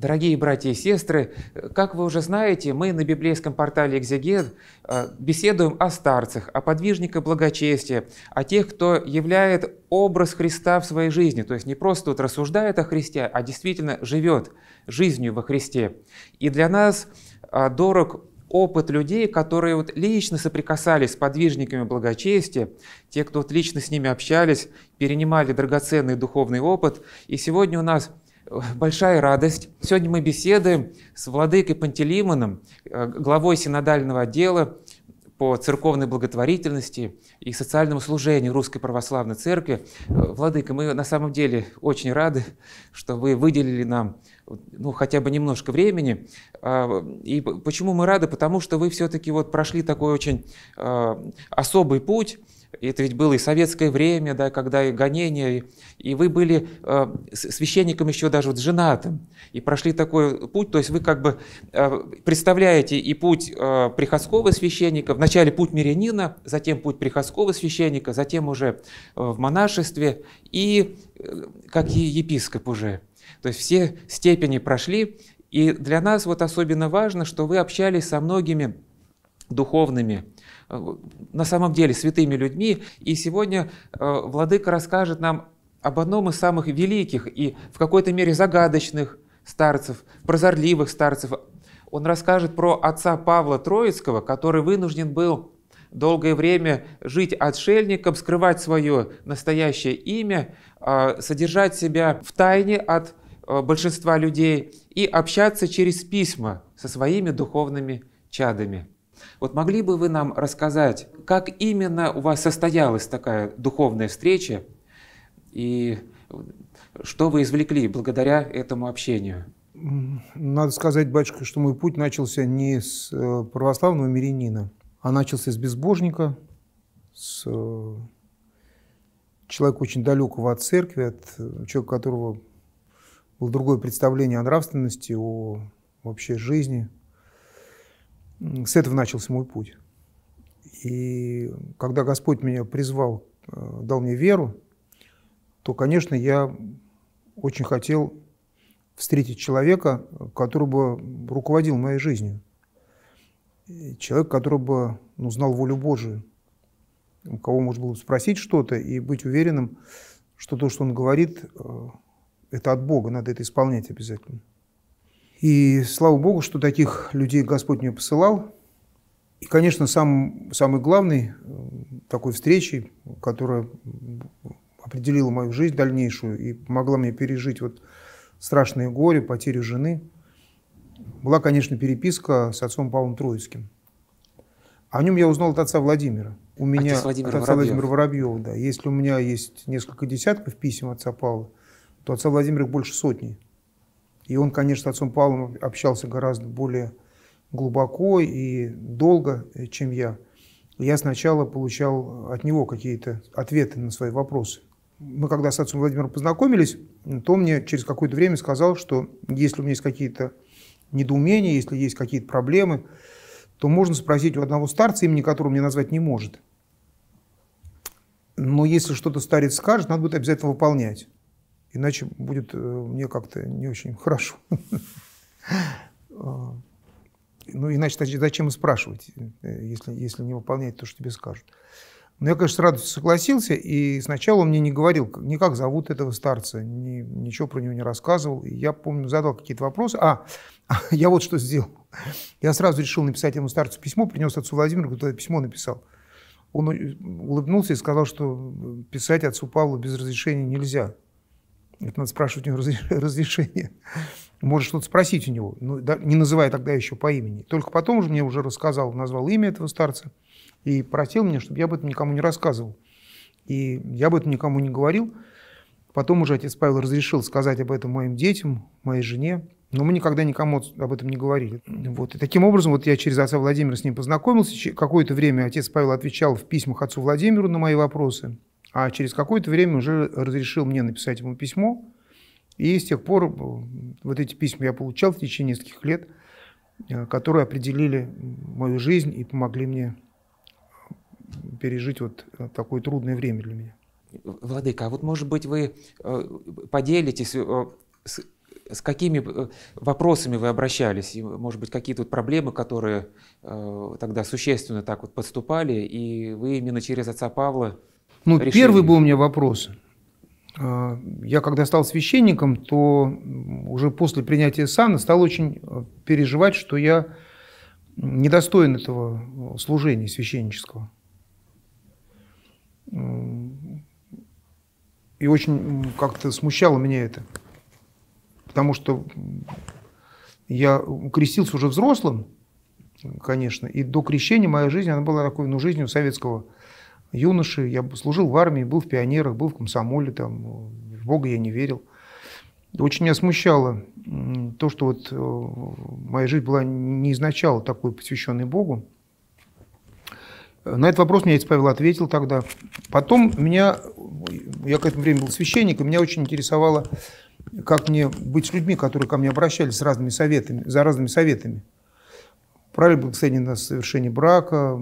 Дорогие братья и сестры, как вы уже знаете, мы на библейском портале «Экзегет» э, беседуем о старцах, о подвижниках благочестия, о тех, кто являет образ Христа в своей жизни, то есть не просто вот рассуждает о Христе, а действительно живет жизнью во Христе. И для нас э, дорог опыт людей, которые вот лично соприкасались с подвижниками благочестия, те, кто вот лично с ними общались, перенимали драгоценный духовный опыт. И сегодня у нас большая радость. Сегодня мы беседуем с владыкой Пантелеймоном, э, главой синодального отдела по церковной благотворительности и социальному служению Русской Православной Церкви. Э, владыка, мы на самом деле очень рады, что вы выделили нам ну, хотя бы немножко времени. А, и почему мы рады? Потому что вы все-таки вот прошли такой очень э, особый путь, это ведь было и советское время, да, когда и гонения, и, вы были э, священником еще даже вот женатым, и прошли такой путь, то есть вы как бы э, представляете и путь э, приходского священника, вначале путь мирянина, затем путь приходского священника, затем уже э, в монашестве и э, как и епископ уже. То есть все степени прошли, и для нас вот особенно важно, что вы общались со многими духовными Э, на самом деле святыми людьми. И сегодня э, Владыка расскажет нам об одном из самых великих и в какой-то мере загадочных старцев, прозорливых старцев. Он расскажет про отца Павла Троицкого, который вынужден был долгое время жить отшельником, скрывать свое настоящее имя, э, содержать себя в тайне от большинства людей и общаться через письма со своими духовными чадами. Вот могли бы вы нам рассказать, как именно у вас состоялась такая духовная встреча и что вы извлекли благодаря этому общению? Надо сказать, батюшка, что мой путь начался не с э, православного мирянина, а начался с безбожника, с э, человека очень далекого от церкви, от э, человека, у которого было другое представление о нравственности, о вообще жизни – с этого начался мой путь. И когда Господь меня призвал, э, дал мне веру, то, конечно, я очень хотел встретить человека, который бы руководил моей жизнью. Человек, который бы ну, знал волю Божию, у кого можно было спросить что-то и быть уверенным, что то, что он говорит, э, это от Бога, надо это исполнять обязательно. И слава Богу, что таких людей Господь мне посылал. И, конечно, сам, самый главный э, такой встречи, которая определила мою жизнь дальнейшую и помогла мне пережить вот страшное горе, потерю жены, была, конечно, переписка с отцом Павлом Троицким. А о нем я узнал от отца Владимира. У меня отец Владимир от отца Воробьев. Владимира Воробьева, да. Если у меня есть несколько десятков писем отца Павла, то отца Владимира больше сотни. И он, конечно, с отцом Павлом общался гораздо более глубоко и долго, э, чем я. Я сначала получал от него какие-то ответы на свои вопросы. Мы когда с отцом Владимиром познакомились, то мне через какое-то время сказал, что если у меня есть какие-то недоумения, если есть какие-то проблемы, то можно спросить у одного старца, имени которого мне назвать не может. Но если что-то старец скажет, надо будет обязательно выполнять. Иначе будет э, мне как-то не очень хорошо. А, ну, иначе зачем спрашивать, э, если, если не выполнять то, что тебе скажут. Но я, конечно, с радостью согласился, и сначала он мне не говорил, никак зовут этого старца, ни, ничего про него не рассказывал. И я, помню, задал какие-то вопросы. А, а я вот что сделал. Я сразу решил написать ему старцу письмо, принес отцу Владимиру, кто письмо написал. Он э, улыбнулся и сказал, что писать отцу Павлу без разрешения нельзя. Это надо спрашивать у него разрешение. Может что-то спросить у него, ну, да, не называя тогда еще по имени. Только потом уже мне уже рассказал, назвал имя этого старца и просил меня, чтобы я об этом никому не рассказывал. И я об этом никому не говорил. Потом уже отец Павел разрешил сказать об этом моим детям, моей жене, но мы никогда никому об этом не говорили. Вот. И таким образом, вот я через отца Владимира с ним познакомился. Какое-то время отец Павел отвечал в письмах отцу Владимиру на мои вопросы а через какое-то время уже разрешил мне написать ему письмо, и с тех пор э, вот эти письма я получал в течение нескольких лет, э, которые определили мою жизнь и помогли мне пережить вот э, такое трудное время для меня. Владыка, а вот, может быть, вы поделитесь, с, с какими вопросами вы обращались? И, может быть, какие то проблемы, которые тогда существенно так вот подступали, и вы именно через отца Павла ну, решили? первый был у меня вопрос. А, я когда стал священником, то уже после принятия сана стал очень э, переживать, что я недостоин этого э, служения священнического. И очень как-то смущало меня это. Потому что я крестился уже взрослым, конечно, и до крещения моя жизнь, она была такой, ну, жизнью советского юноши, я служил в армии, был в пионерах, был в комсомоле, там, в Бога я не верил. Очень меня смущало то, что вот э, моя жизнь была не изначала такой, посвященной Богу. На этот вопрос мне отец Павел ответил тогда. Потом меня, я к этому времени был священником, меня очень интересовало, как мне быть с людьми, которые ко мне обращались с разными советами, за разными советами брали благословение на совершение брака,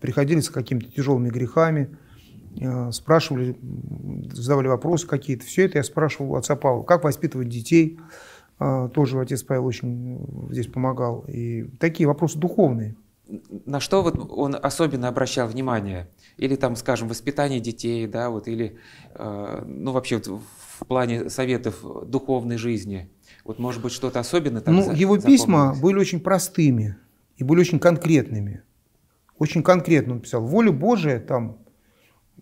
приходили с какими-то тяжелыми грехами, э, спрашивали, задавали вопросы какие-то. Все это я спрашивал у отца Павла. Как воспитывать детей? Э, тоже отец Павел очень э, здесь помогал. И такие вопросы духовные. На что вот он особенно обращал внимание? Или там, скажем, воспитание детей, да, вот, или, ну, вообще вот в плане советов духовной жизни? Вот, может быть, что-то особенное там Ну, за, его письма были очень простыми и были очень конкретными. Очень конкретно он писал, воля Божия, там,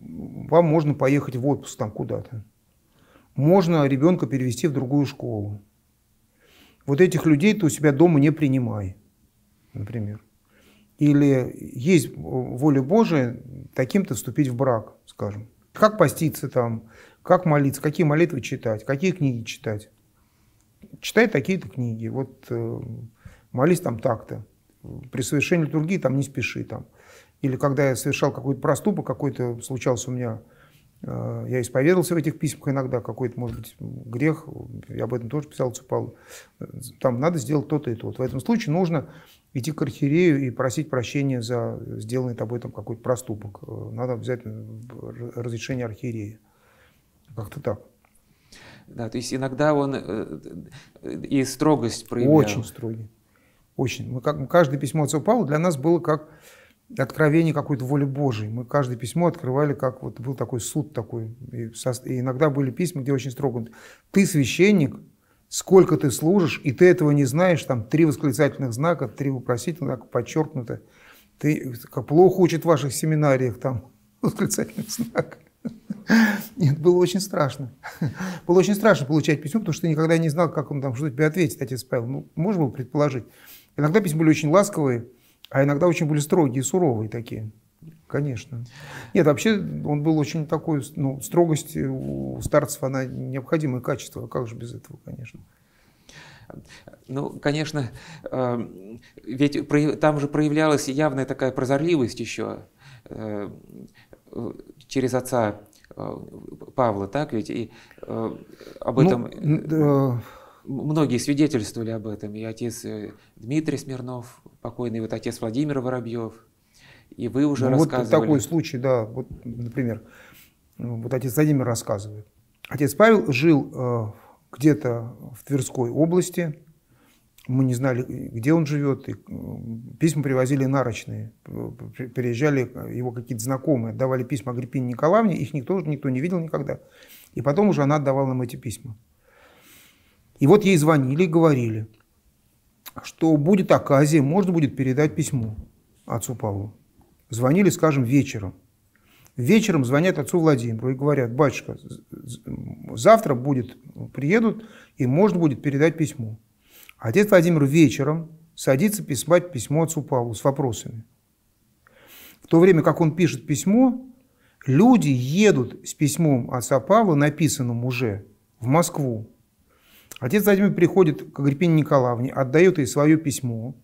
вам можно поехать в отпуск там куда-то. Можно ребенка перевести в другую школу. Вот этих людей ты у себя дома не принимай, например. Или есть воля Божия таким-то вступить в брак, скажем. Как поститься там, как молиться, какие молитвы читать, какие книги читать. Читай такие-то книги, вот э, молись там так-то при совершении литургии там не спеши там. Или когда я совершал какой-то проступок, какой-то случался у меня, э, я исповедовался в этих письмах иногда, какой-то, может быть, грех, я об этом тоже писал Цепалу, там надо сделать то-то и то-то. В этом случае нужно идти к архиерею и просить прощения за сделанный тобой там какой-то проступок. Э, надо обязательно разрешение архиерея. Как-то так. Да, то есть иногда он э, и строгость проявлял. Очень строгий. Очень. Мы как, каждое письмо отца Павла для нас было как откровение какой-то воли Божией. Мы каждое письмо открывали, как вот был такой суд такой. И, со, и иногда были письма, где очень строго. Ты священник, сколько ты служишь, и ты этого не знаешь, там три восклицательных знака, три вопросительных знака подчеркнуто. Ты как плохо учат в ваших семинариях, там восклицательных знак. Нет, было очень страшно. Было очень страшно получать письмо, потому что ты никогда не знал, как он там что тебе ответит, отец Павел. Ну, можно было предположить. Иногда письма были очень ласковые, а иногда очень были строгие, суровые такие. Конечно. Нет, вообще он был очень такой, ну, строгость у старцев, она необходимое качество. А как же без этого, конечно. Ну, конечно, эм, ведь там же проявлялась явная такая прозорливость еще э, через отца э, Павла, так ведь? И э, об ну, этом... Ну, Многие свидетельствовали об этом. И отец э, Дмитрий Смирнов, покойный вот отец Владимир Воробьев. И вы уже ну, рассказывали. Вот такой случай, да. Вот, например, ну, вот отец Владимир рассказывает. Отец Павел жил э, где-то в Тверской области. Мы не знали, где он живет. И э, письма привозили нарочные. приезжали его какие-то знакомые. Давали письма Агриппине Николаевне. Их никто, никто не видел никогда. И потом уже она отдавала нам эти письма. И вот ей звонили и говорили, что будет оказия, можно будет передать письмо отцу Павлу. Звонили, скажем, вечером. Вечером звонят отцу Владимиру и говорят, батюшка, завтра будет, приедут, и можно будет передать письмо. Отец Владимир вечером садится писать письмо отцу Павлу с вопросами. В то время, как он пишет письмо, люди едут с письмом отца Павла, написанным уже, в Москву, Отец Владимир приходит к Агриппине Николаевне, отдает ей свое письмо,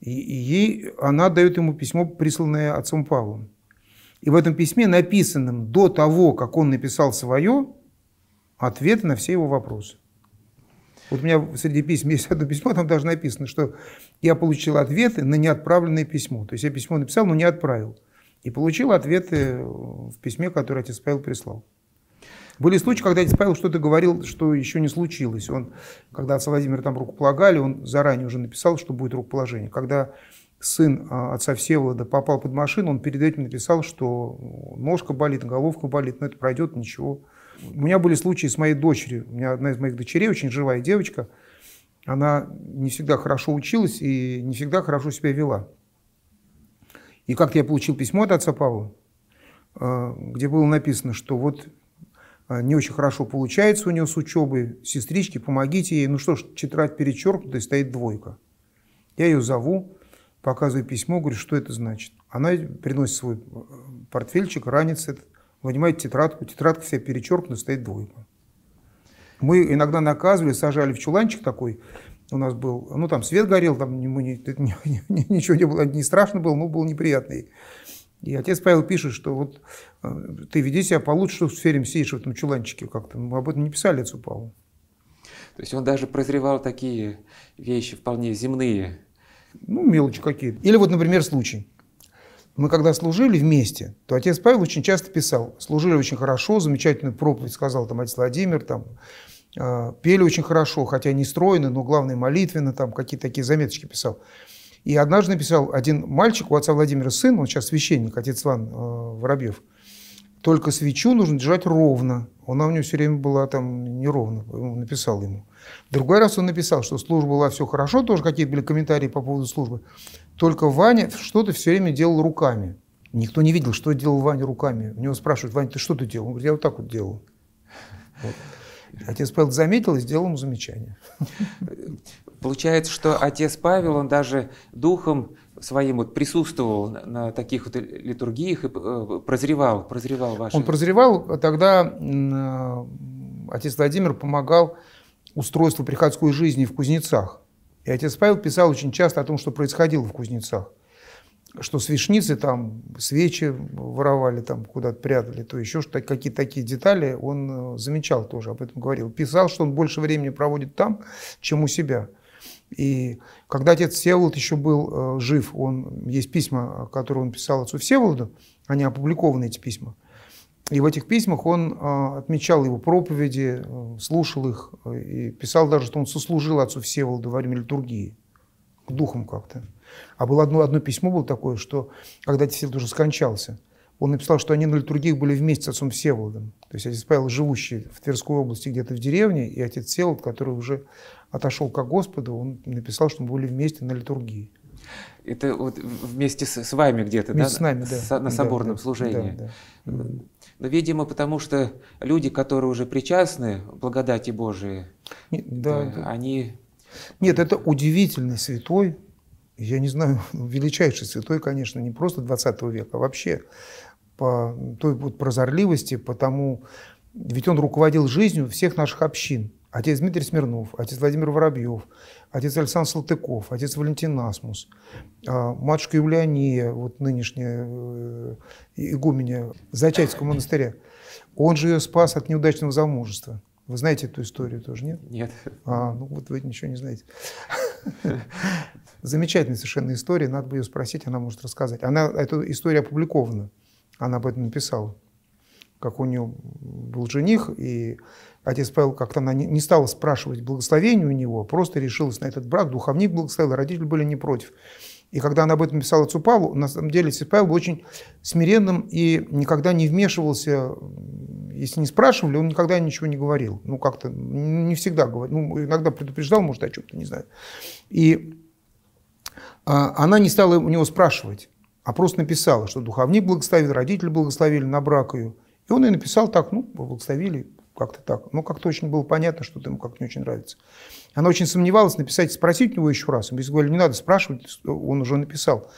и, ей, она отдает ему письмо, присланное отцом Павлом. И в этом письме, написанном до того, как он написал свое, ответы на все его вопросы. Вот у меня среди писем есть одно письмо, там даже написано, что я получил ответы на неотправленное письмо. То есть я письмо написал, но не отправил. И получил ответы в письме, которое отец Павел прислал. Были случаи, когда отец Павел что-то говорил, что еще не случилось. Он, когда отца Владимира там рукополагали, он заранее уже написал, что будет рукоположение. Когда сын а, отца Всеволода попал под машину, он перед этим написал, что ножка болит, головка болит, но это пройдет, ничего. У меня были случаи с моей дочерью. У меня одна из моих дочерей, очень живая девочка, она не всегда хорошо училась и не всегда хорошо себя вела. И как-то я получил письмо от отца Павла, а, где было написано, что вот а, не очень хорошо получается у нее с учебой, сестрички, помогите ей. Ну что ж, тетрадь перечеркнута, и стоит двойка. Я ее зову, показываю письмо, говорю, что это значит. Она приносит свой э, портфельчик, ранец этот, вынимает тетрадку, тетрадка вся перечеркнута, стоит двойка. Мы иногда наказывали, сажали в чуланчик такой, у нас был, ну там свет горел, там мы ничего не было, не страшно было, но было неприятно. И отец Павел пишет, что вот э, ты веди себя получше, что в сфере сидишь в этом чуланчике как-то. Мы об этом не писали отцу Павлу. То есть он даже прозревал такие вещи вполне земные. Ну, мелочи какие-то. Или вот, например, случай. Мы когда служили вместе, то отец Павел очень часто писал. Служили очень хорошо, замечательную проповедь сказал там отец Владимир, там, э, пели очень хорошо, хотя не стройно, но главное молитвенно, там какие-то такие заметочки писал. И однажды написал один мальчик, у отца Владимира сын, он сейчас священник, отец Иван э, Воробьев, только свечу нужно держать ровно. Она у него все время была там неровно, написал ему. Другой раз он написал, что служба была все хорошо, тоже какие-то были комментарии по поводу службы. Только Ваня что-то все время делал руками. Никто не видел, что делал Ваня руками. У него спрашивают, Ваня, ты что ты делал? Он говорит, я вот так вот делал. Вот. Отец Павел заметил и сделал ему замечание. Получается, что отец Павел, он даже духом своим вот присутствовал на таких вот литургиях и э, прозревал, прозревал ваше... Он прозревал, а тогда э, отец Владимир помогал устройству приходской жизни в Кузнецах. И отец Павел писал очень часто о том, что происходило в Кузнецах. Что свечницы там свечи воровали, там куда-то прятали, то еще что какие-то такие детали он э, замечал тоже, об этом говорил. Писал, что он больше времени проводит там, чем у себя – и когда отец Всеволод еще был э, жив, он, есть письма, которые он писал отцу Всеволоду, они опубликованы, эти письма. И в этих письмах он э, отмечал его проповеди, э, слушал их, и писал даже, что он сослужил отцу Всеволоду во время литургии, к духом как-то. А было одно, одно письмо было такое, что когда отец Всеволод уже скончался, он написал, что они на литургиях были вместе с отцом Всеволодом. То есть отец Павел, живущий в Тверской области где-то в деревне, и отец Всеволод, который уже отошел к Господу, он написал, что мы были вместе на литургии. Это вот вместе с, с вами где-то, да? с нами, да. С, на соборном да, служении. Да, да. Э, Но, ну, видимо, потому что люди, которые уже причастны благодати Божией, да, э, да. они... Нет, это удивительный святой, я не знаю, величайший святой, конечно, не просто 20 века, а вообще по той вот прозорливости, потому ведь он руководил жизнью всех наших общин отец Дмитрий Смирнов, отец Владимир Воробьев, отец Александр Салтыков, отец Валентин Асмус, а, матушка Юлиания, вот нынешняя э, игуменя Зачатьского монастыря. Он же ее спас от неудачного замужества. Вы знаете эту историю тоже, нет? Нет. А, ну вот вы ничего не знаете. Замечательная совершенно история, надо бы ее спросить, она может рассказать. Она, эта история опубликована, она об этом написала, как у нее был жених, и Отец Павел как-то она не стала спрашивать благословения у него, просто решилась на этот брак, духовник благословил, родители были не против. И когда она об этом писала отцу Павлу, на самом деле отец Павел был очень смиренным и никогда не вмешивался, если не спрашивали, он никогда ничего не говорил. Ну, как-то не всегда говорил, ну, иногда предупреждал, может, о чем-то, не знаю. И а, она не стала у него спрашивать, а просто написала, что духовник благословил, родители благословили на брак ее. И он и написал так, ну, благословили, как-то так. Ну, как-то очень было понятно, что ему как-то не очень нравится. Она очень сомневалась написать, спросить у него еще раз. Мы говорили, не надо спрашивать, он уже написал.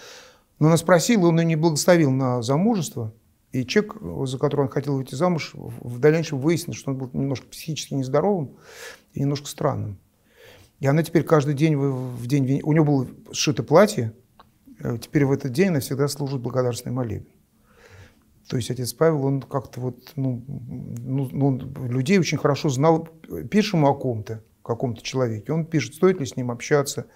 Но она спросила, он ее не благословил на замужество. И чек, за который он хотел выйти замуж, в дальнейшем выяснилось, что он был немножко психически нездоровым и немножко странным. И она теперь каждый день, в день у нее было сшито платье, э, теперь в этот день она всегда служит благодарственной молебен. То есть отец Павел, он как-то вот, ну, ну, ну, людей очень хорошо знал. Пишем о ком-то, каком-то человеке. Он пишет, стоит ли с ним общаться,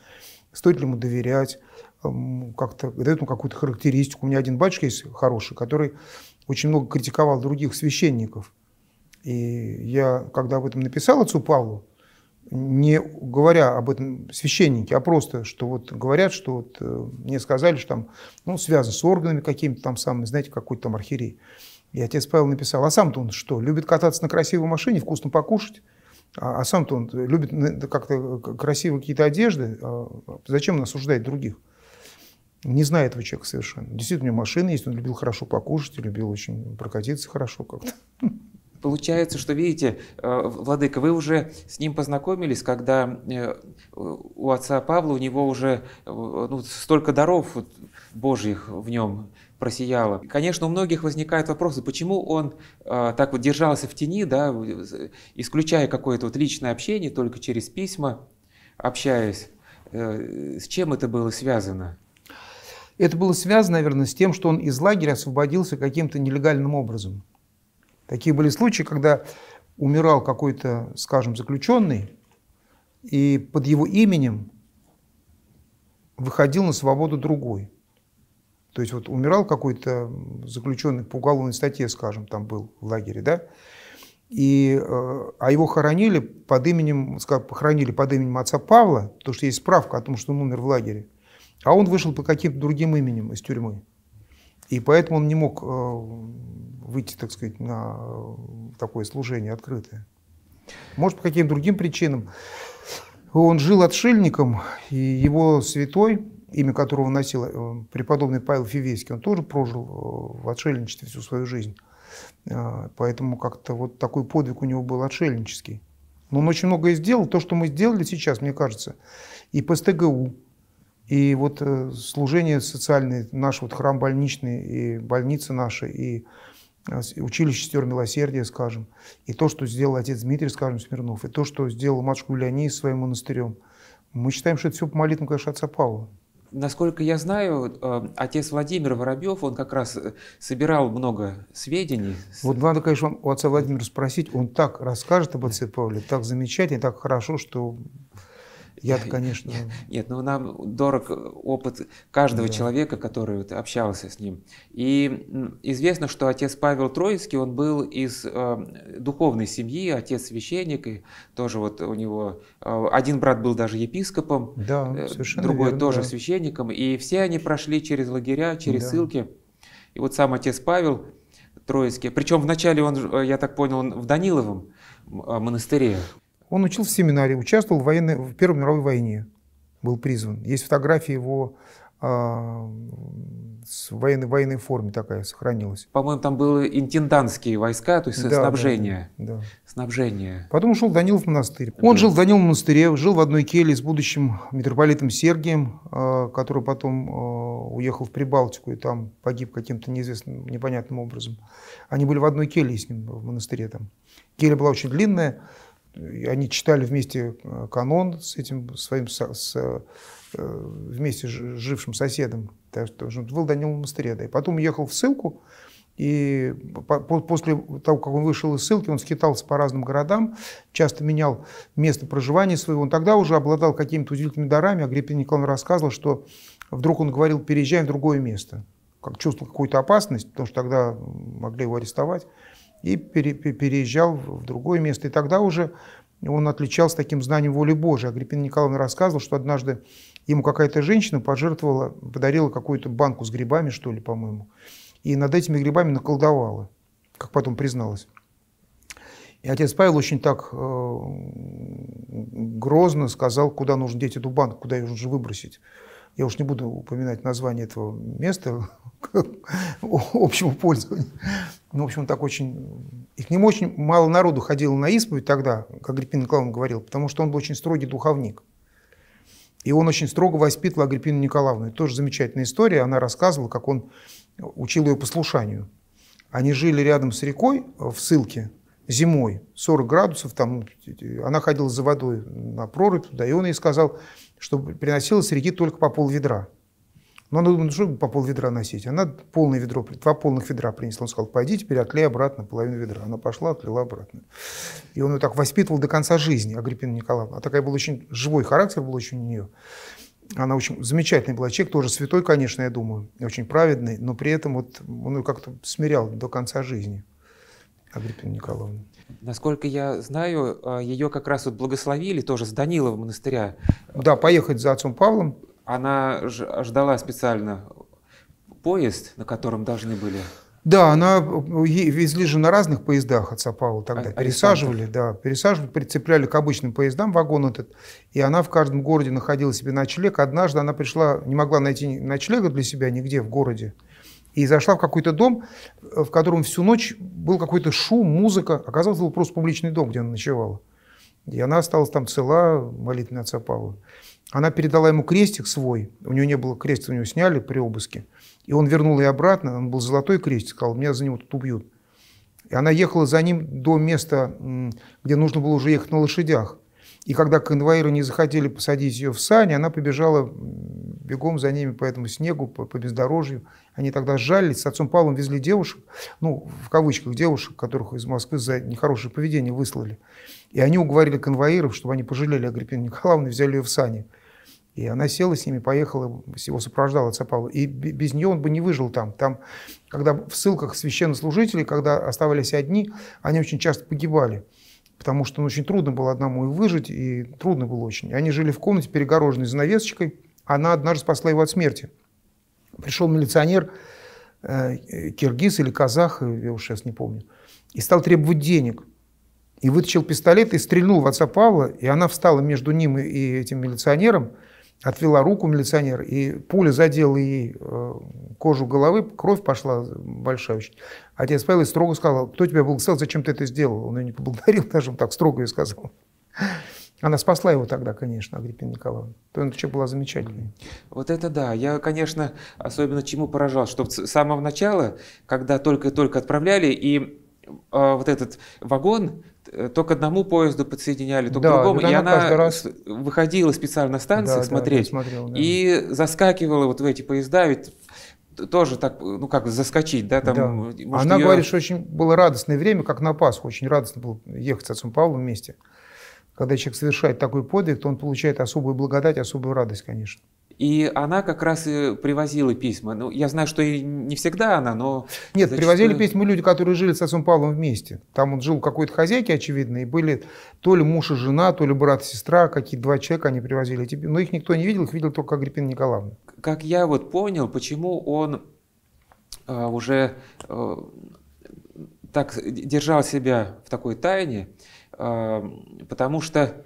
стоит ли ему доверять, эм, как-то дает ему какую-то характеристику. У меня один батюшка есть хороший, который очень много критиковал других священников. И я, когда об этом написал отцу Павлу, не говоря об этом священники, а просто, что вот говорят, что вот э, мне сказали, что там, ну, связано с органами какими-то там самыми, знаете, какой-то там архиерей. И отец Павел написал, а сам-то он что, любит кататься на красивой машине, вкусно покушать? А, а сам-то он любит ну, как-то красивые какие-то одежды. А зачем он осуждает других? Не знаю этого человека совершенно. Действительно, у него машина есть, он любил хорошо покушать, любил очень прокатиться хорошо как-то получается, что, видите, э, Владыка, вы уже с ним познакомились, когда э, у отца Павла у него уже э, ну, столько даров Божьих в нем просияло. Конечно, у многих возникают вопросы, почему он э, так вот держался в тени, да, исключая какое-то вот личное общение, только через письма общаясь. с чем это было связано? Это было связано, наверное, с тем, что он из лагеря освободился каким-то нелегальным образом. Такие были случаи, когда умирал какой-то, скажем, заключенный, и под его именем выходил на свободу другой. То есть вот умирал какой-то заключенный по уголовной статье, скажем, там был в лагере, да, и, э, а его хоронили под именем, скажем, похоронили под именем отца Павла, потому что есть справка о том, что он умер в лагере, а он вышел по каким-то другим именем из тюрьмы. И поэтому он не мог э, выйти, так сказать, на э, такое служение открытое. Может, по каким то другим причинам. Он жил отшельником, и его святой, имя которого носил э, преподобный Павел Фивейский, он тоже прожил в отшельничестве всю свою жизнь. Поэтому как-то вот такой подвиг у него был отшельнический. Но он очень многое сделал. То, что мы сделали сейчас, мне кажется, и по СТГУ, и вот э, служение социальное, наш вот храм больничный, и больница наша, и э, училище сестер милосердия, скажем, и то, что сделал отец Дмитрий, скажем, Смирнов, и то, что сделал матушка Юлиания с своим монастырем. Мы считаем, что это все по молитвам, конечно, отца Павла. Насколько я знаю, э, отец Владимир Воробьев, он как раз собирал много сведений. Вот надо, конечно, у отца Владимира спросить, он так расскажет об отце Павле, так замечательно, так хорошо, что я конечно... Нет, ну. нет, ну нам дорог опыт каждого да. человека, который вот общался с ним. И известно, что отец Павел Троицкий, он был из э, духовной семьи, отец священник, и тоже вот у него... Э, один брат был даже епископом, да, э, другой верно, тоже да. священником, и все они прошли через лагеря, через да. ссылки. И вот сам отец Павел Троицкий, причем вначале он, э, я так понял, он в Даниловом э, монастыре он учился в семинаре, участвовал в, военной, в Первой мировой войне, был призван. Есть фотографии его а, с военной, военной форме такая сохранилась. По-моему, там были интендантские войска, то есть да, снабжение. Да, да. снабжение. Потом ушел Данил в монастырь. Он да. жил в Данил монастыре, жил в одной келье с будущим митрополитом Сергием, а, который потом а, уехал в Прибалтику и там погиб каким-то неизвестным, непонятным образом. Они были в одной келье с ним в монастыре там. Келья была очень длинная, они читали вместе э, канон с этим своим со, с, э, вместе жившим соседом, так что он был до него монастыре. Да. И потом ехал в ссылку, и по, после того, как он вышел из ссылки, он скитался по разным городам, часто менял место проживания своего. Он тогда уже обладал какими-то удивительными дарами. Агриппина Николаевна рассказывал, что вдруг он говорил, переезжаем в другое место. Как чувствовал какую-то опасность, потому что тогда могли его арестовать и переезжал в другое место. И тогда уже он отличался таким знанием воли Божией. Агриппина Николаевна рассказывал, что однажды ему какая-то женщина пожертвовала, подарила какую-то банку с грибами, что ли, по-моему, и над этими грибами наколдовала, как потом призналась. И отец Павел очень так э, грозно сказал, куда нужно деть эту банку, куда ее нужно выбросить. Я уж не буду упоминать название этого места, общему пользованию. Ну, в общем, так очень... И к нему очень мало народу ходило на исповедь тогда, как Агриппин Николаевна говорил, потому что он был очень строгий духовник. И он очень строго воспитывал Агриппину Николаевну. Это тоже замечательная история. Она рассказывала, как он учил ее послушанию. Они жили рядом с рекой э, в ссылке зимой, 40 градусов, там, ну, она ходила за водой на прорубь туда, и он ей сказал, что приносила с реки только по пол ведра. Но ну, она думала, ну что по пол ведра носить? Она полное ведро, два полных ведра принесла. Он сказал, пойди теперь отлей обратно половину ведра. Она пошла, отлила обратно. И он ее так воспитывал до конца жизни, Агриппина Николаевна. А такая был очень живой характер был очень у нее. Она очень замечательный была человек, тоже святой, конечно, я думаю, очень праведный, но при этом вот он ее как-то смирял до конца жизни, Агриппина Николаевна. Насколько я знаю, а, ее как раз вот благословили тоже с Данилова монастыря. Да, поехать за отцом Павлом она ждала специально поезд, на котором должны были да, она везли же на разных поездах от Сапала а, тогда. А, пересаживали, да, пересаживали, прицепляли к обычным поездам вагон этот. И она в каждом городе находила себе ночлег. Однажды она пришла, не могла найти ночлега для себя нигде в городе. И зашла в какой-то дом, э, в котором всю ночь был какой-то шум, музыка. Оказалось, это был просто публичный дом, где она ночевала. И она осталась там цела, молитвенная отца Павла. Она передала ему крестик свой, у него не было крестика, у него сняли при обыске, и он вернул ее обратно, он был золотой крестик, сказал, меня за него тут убьют. И она ехала за ним до места, где нужно было уже ехать на лошадях. И когда конвоиры не захотели посадить ее в сани, она побежала бегом за ними по этому снегу, по, по бездорожью. Они тогда сжались. С отцом Павлом везли девушек, ну, в кавычках девушек, которых из Москвы за нехорошее поведение выслали. И они уговорили конвоиров, чтобы они пожалели Агриппину Николаевну и взяли ее в сани. И она села с ними, поехала, его сопровождала отца Павла. И без нее он бы не выжил там. Там, когда в ссылках священнослужителей, когда оставались одни, они очень часто погибали. Потому что ну, очень трудно было одному и выжить, и трудно было очень. И они жили в комнате, перегороженной занавесочкой. Она однажды спасла его от смерти. Пришел милиционер, э, киргиз или казах, э, я уж сейчас не помню, и стал требовать денег – и вытащил пистолет и стрельнул в отца Павла, и она встала между ним и этим милиционером – отвела руку милиционер, и пуля задела ей э, кожу головы, кровь пошла большая очень. Отец Павел строго сказал, кто тебя благословил, зачем ты это сделал? Он ее не поблагодарил, даже он так строго ей сказал. Она спасла его тогда, конечно, Агриппина Николаевна. То он человек была замечательная. Вот это да. Я, конечно, особенно чему поражал, что с самого начала, когда только-только отправляли, и а, вот этот вагон э, то к одному поезду подсоединяли, то да, к другому. И она, она раз... выходила специально на станции да, смотреть да, смотрел, да. и заскакивала вот в эти поезда, ведь тоже так, ну как заскочить, да, там. Да. Может, она ее... говорит, что очень было радостное время, как на Пасху, очень радостно было ехать с отцом Павлом вместе. Когда человек совершает такой подвиг, то он получает особую благодать, особую радость, конечно. И она как раз и привозила письма. Ну, я знаю, что и не всегда она, но... Нет, зачастую... привозили э, письма люди, которые жили с отцом Павлом вместе. Там он жил у какой-то хозяйки, очевидно, и были то ли муж и жена, то ли брат и сестра, какие-то два человека они привозили. Но их никто не видел, их видел только Агриппина Николаевна. Как я вот понял, почему он а, уже а, так держал себя в такой тайне, а, потому что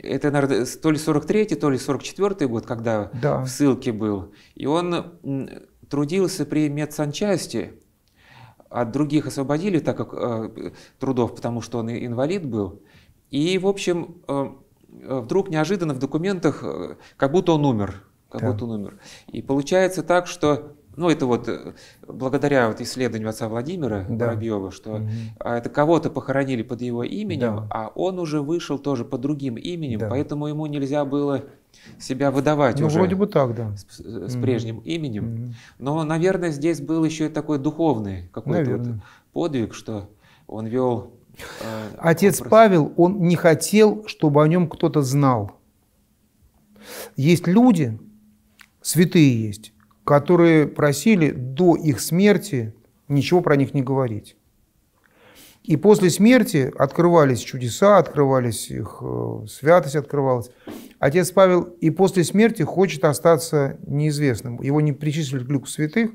это, наверное, то ли 43-й, то ли 44-й год, когда да. в ссылке был. И он трудился при медсанчасти. От а других освободили, так как э, трудов, потому что он инвалид был. И, в общем, э, э, вдруг неожиданно в документах, э, как будто он умер. Как да. будто он умер. И получается так, что ну, это вот э, благодаря вот исследованию отца Владимира да. что угу. это кого-то похоронили под его именем, да. а он уже вышел тоже под другим именем, да. поэтому ему нельзя было себя выдавать ну, уже. вроде бы так, да. С, э, с угу. прежним именем. Угу. Но, наверное, здесь был еще и такой духовный какой-то вот подвиг, что он вел... Э, Отец образ... Павел, он не хотел, чтобы о нем кто-то знал. Есть люди, святые есть, которые просили до их смерти ничего про них не говорить. И после смерти открывались чудеса, открывались их э, святость, открывалась. Отец Павел и после смерти хочет остаться неизвестным. Его не причислили к люку святых,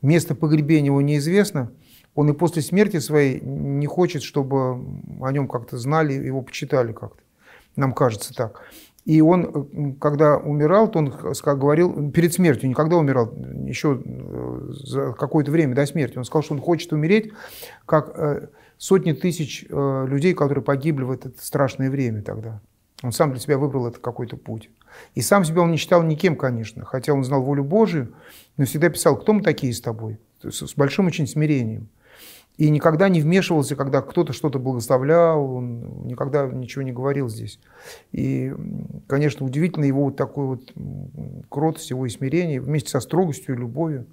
место погребения его неизвестно. Он и после смерти своей не хочет, чтобы о нем как-то знали, его почитали как-то. Нам кажется так. И он, э, когда умирал, то он как говорил, перед смертью, никогда умирал, еще э, за какое-то время до смерти, он сказал, что он хочет умереть, как э, сотни тысяч людей, которые погибли в это страшное время тогда. Он сам для себя выбрал этот какой-то путь. И сам себя он не считал никем, конечно, хотя он знал волю Божию, но всегда писал, кто мы такие с тобой, с большим очень смирением. И никогда не вмешивался, когда кто-то что-то благословлял, он никогда ничего не говорил здесь. И, конечно, удивительно его вот такой вот кротость, его и смирение, вместе со строгостью и любовью.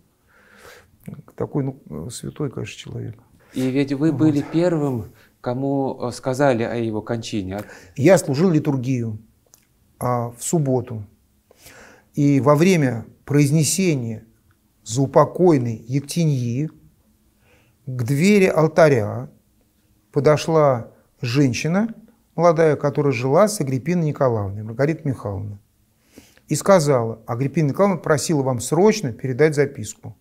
Такой ну, святой, конечно, человек. И ведь вы вот. были первым, кому э, сказали о его кончине. Я служил литургию а, в субботу. И во время произнесения за заупокойной Ектеньи, к двери алтаря подошла женщина, молодая, которая жила с Агриппиной Николаевной, Маргарита Михайловна, и сказала, Агриппина Николаевна просила вам срочно передать записку.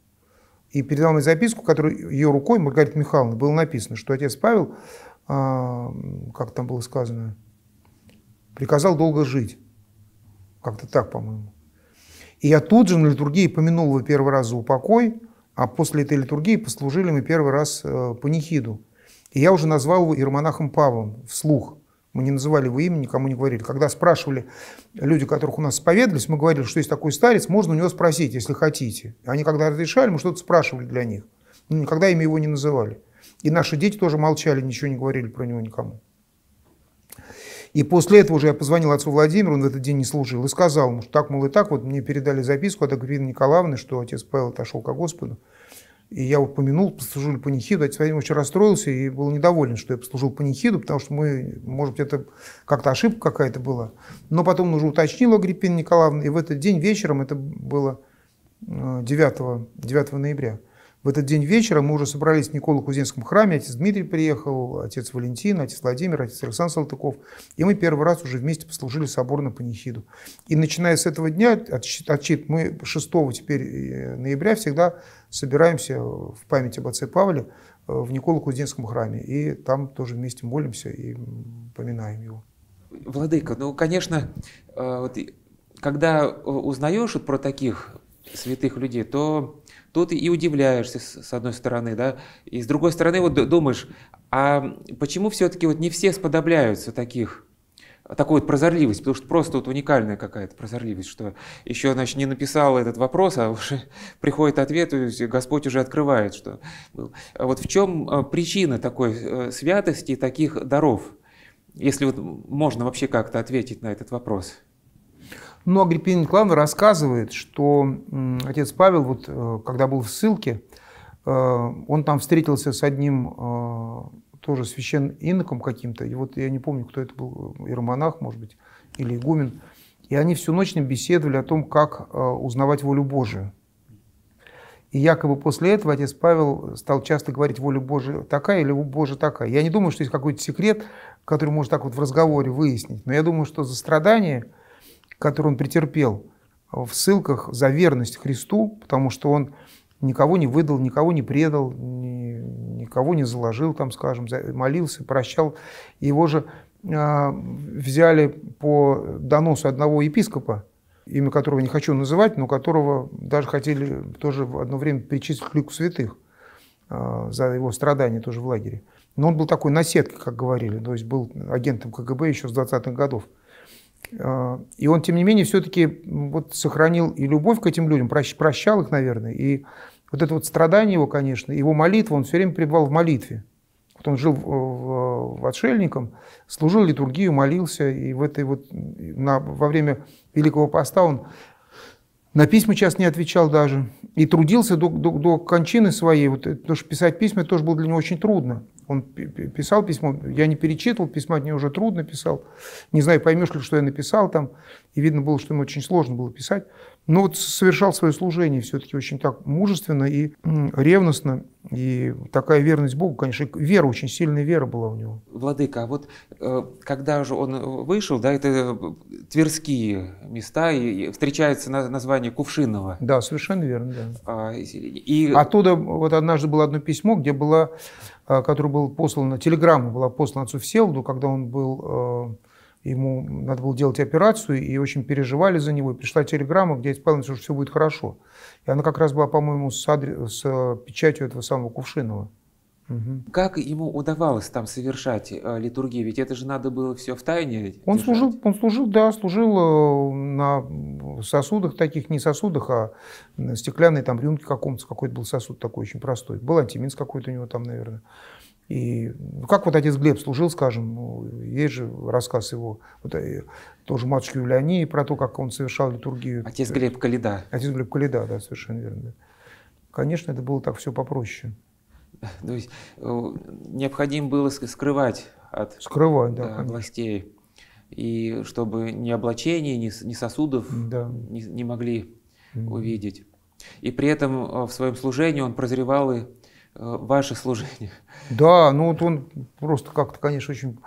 И передала мне записку, которую ее рукой, Маргарита Михайловна, было написано, что отец Павел, а, как там было сказано, приказал долго жить. Как-то так, по-моему. И я тут же на литургии помянул его первый раз за упокой – а после этой литургии послужили мы первый раз э, панихиду. И я уже назвал его иеромонахом Павлом вслух. Мы не называли его имя, никому не говорили. Когда спрашивали люди, которых у нас исповедовались, мы говорили, что есть такой старец, можно у него спросить, если хотите. Они когда разрешали, мы что-то спрашивали для них. Но ну, никогда имя его не называли. И наши дети тоже молчали, ничего не говорили про него никому. И после этого уже я позвонил отцу Владимиру, он в этот день не служил, и сказал ему, что так, мол, и так, вот мне передали записку от Агрины Николаевны, что отец Павел отошел ко Господу. И я упомянул, послужили панихиду, отец Владимир очень расстроился и был недоволен, что я послужил панихиду, потому что мы, может быть, это как-то ошибка какая-то была. Но потом он уже уточнил Агриппина Николаевна, и в этот день вечером, это было 9, э, 9 ноября, в этот день вечера мы уже собрались в Николо-Кузнецком храме, отец Дмитрий приехал, отец Валентин, отец Владимир, отец Александр Салтыков, и мы первый раз уже вместе послужили соборную панихиду. И начиная с этого дня, отчит, мы 6 теперь э, ноября всегда собираемся в память об отце Павле э, в Николо-Кузнецком храме, и там тоже вместе молимся и поминаем его. Владыка, ну, конечно, э, вот, когда узнаешь вот про таких святых людей, то то ты и удивляешься с одной стороны, да, и с другой стороны вот думаешь, а почему все-таки вот не все сподобляются таких такой вот прозорливость, потому что просто вот уникальная какая-то прозорливость, что еще, значит, не написал этот вопрос, а уже приходит ответ, и Господь уже открывает, что был. А вот в чем а, причина такой э, святости таких даров, если вот можно вообще как-то ответить на этот вопрос? Но ну, Агриппин Николаевна рассказывает, что отец Павел, вот, э, когда был в ссылке, э, он там встретился с одним э, тоже священным иноком каким-то, и вот я не помню, кто это был, иеромонах, может быть, или игумен, и они всю ночь беседовали о том, как узнавать волю Божию. И якобы после этого отец Павел стал часто говорить, воля Божия такая или Божия такая. Я не думаю, что есть какой-то секрет, который можно так вот в разговоре выяснить, но я думаю, что за страдания – который он претерпел э, в ссылках за верность Христу, потому что он никого не выдал, никого не предал, ни, никого не заложил, там, скажем, молился, прощал. Его же э, взяли по доносу одного епископа, имя которого не хочу называть, но которого даже хотели тоже в одно время причислить к лику святых э, за его страдания тоже в лагере. Но он был такой наседкой, как говорили, то есть был агентом КГБ еще с 20-х годов. А, и он, тем не менее, все-таки вот сохранил и любовь к этим людям, прощал их, наверное. И вот это вот страдание его, конечно, его молитва, он все время пребывал в молитве. Вот он жил в, в, в отшельником, служил литургию, молился, и в этой вот на, во время Великого Поста он на письма часто не отвечал даже, и трудился до, до, до кончины своей, вот, потому что писать письма тоже было для него очень трудно. Он писал письмо, я не перечитывал, письма мне уже трудно писал. Не знаю, поймешь ли, что я написал там. И видно было, что ему очень сложно было писать. Но вот совершал свое служение все-таки очень так мужественно и ревностно. И такая верность Богу, конечно, вера, очень сильная вера была у него. Владыка, а вот э, когда же он вышел, да, это э, тверские места, и встречается название Кувшинова. Да, совершенно верно, да. А, и... Оттуда вот однажды было одно письмо, где было, э, которое было послано, телеграмма была послана отцу Всеволоду, когда он был ему надо было делать операцию, и очень переживали за него. И пришла телеграмма, где исполнилось, что все будет хорошо. И она как раз была, по-моему, с, адр... с э, печатью этого самого Кувшинова. Угу. Как ему удавалось там совершать э, литургию? Ведь это же надо было все в тайне. Он держать. служил, он служил, да, служил э, на сосудах таких, не сосудах, а стеклянной там рюмке каком-то, какой-то был сосуд такой очень простой. Был антиминс какой-то у него там, наверное. И ну, как вот отец Глеб служил, скажем, ну, есть же рассказ его, вот, э, тоже матушки Юлиании, про то, как он совершал литургию. Отец Глеб Калида. Отец Глеб Калида, да, совершенно верно. Конечно, это было так все попроще. То есть э, необходимо было скрывать от скрывать, да, да, э, властей. И чтобы ни облачения, ни, ни сосудов да. не, не могли mm. увидеть. И при этом в своем служении он прозревал и Э, ваших служениях. Да, ну вот он просто как-то, конечно, очень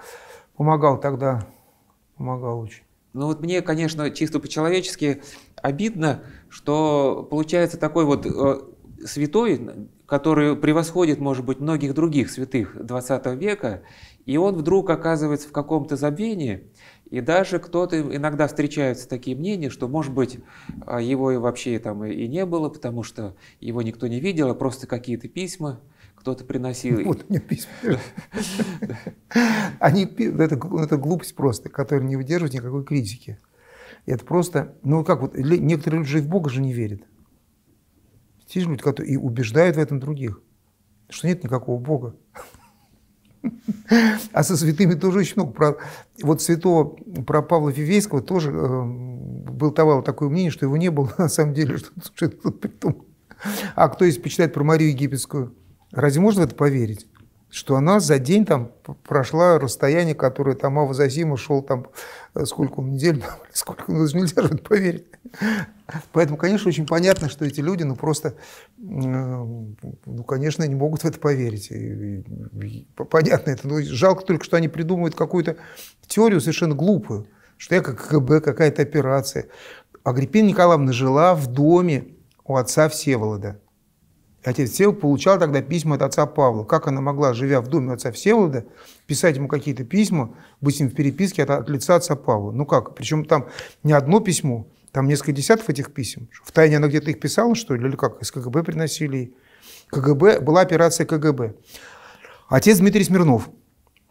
помогал тогда, помогал очень. Ну вот мне, конечно, чисто по-человечески обидно, что получается такой вот э, святой, который превосходит, может быть, многих других святых 20 века, и он вдруг оказывается в каком-то забвении, и даже кто-то, иногда встречаются такие мнения, что, может быть, а, его и вообще там и не было, потому что его никто не видел, а просто какие-то письма кто-то приносил. Вот мне письма. Они, это, это глупость просто, которая не выдерживает никакой критики. Это просто, ну как вот, некоторые люди в Бога же не верят. Те же люди, которые и убеждают в этом других, что нет никакого Бога. А со святыми тоже очень много. Про, вот святого про Павла Фивейского тоже э, болтовало такое мнение, что его не было на самом деле, что, что тут придумал. А кто если почитает про Марию Египетскую, разве можно в это поверить? что она за день там прошла расстояние, которое там Ава Авазазима шел там э, сколько он недель, сколько, ну, даже нельзя же поверить. Поэтому, конечно, очень понятно, что эти люди, ну, просто, э, ну, конечно, не могут в это поверить. И, и, и, понятно это. Но ну, жалко только, что они придумывают какую-то теорию совершенно глупую, что я как КГБ, какая-то операция. Агриппина Николаевна жила в доме у отца Всеволода. Отец Всеволод получал тогда письма от отца Павла. Как она могла, живя в доме отца Всеволода, писать ему какие-то письма, быть им в переписке от, от лица отца Павла? Ну как? Причем там не одно письмо, там несколько десятков этих писем. В тайне она где-то их писала, что ли, или как? Из КГБ приносили. КГБ, была операция КГБ. Отец Дмитрий Смирнов,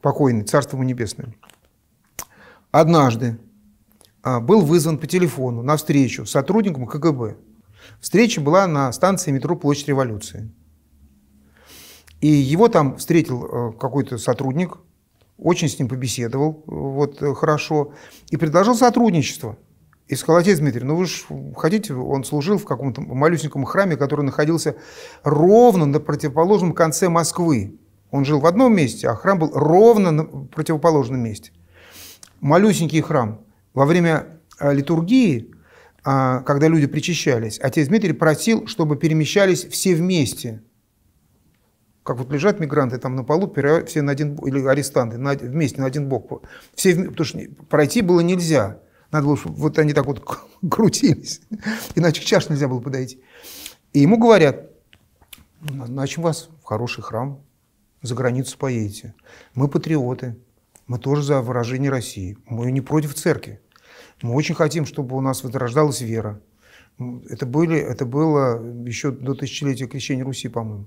покойный, царство ему небесное, однажды а, был вызван по телефону на встречу с сотрудником КГБ. Встреча была на станции метро Площадь Революции. И его там встретил э, какой-то сотрудник, очень с ним побеседовал э, вот, э, хорошо, и предложил сотрудничество. И сказал, отец Дмитрий, ну вы же хотите, он служил в каком-то малюсеньком храме, который находился ровно на противоположном конце Москвы. Он жил в одном месте, а храм был ровно на противоположном месте. Малюсенький храм. Во время литургии а, когда люди причащались, отец Дмитрий просил, чтобы перемещались все вместе. Как вот лежат мигранты там на полу, все на один, или арестанты, на, вместе на один бок. Все, потому что пройти было нельзя. Надо было, чтобы вот они так вот крутились, иначе к чаш нельзя было подойти. И ему говорят, назначим вас в хороший храм, за границу поедете. Мы патриоты, мы тоже за выражение России, мы не против церкви. Мы очень хотим, чтобы у нас возрождалась вера. Это, были, это было еще до тысячелетия крещения Руси, по-моему.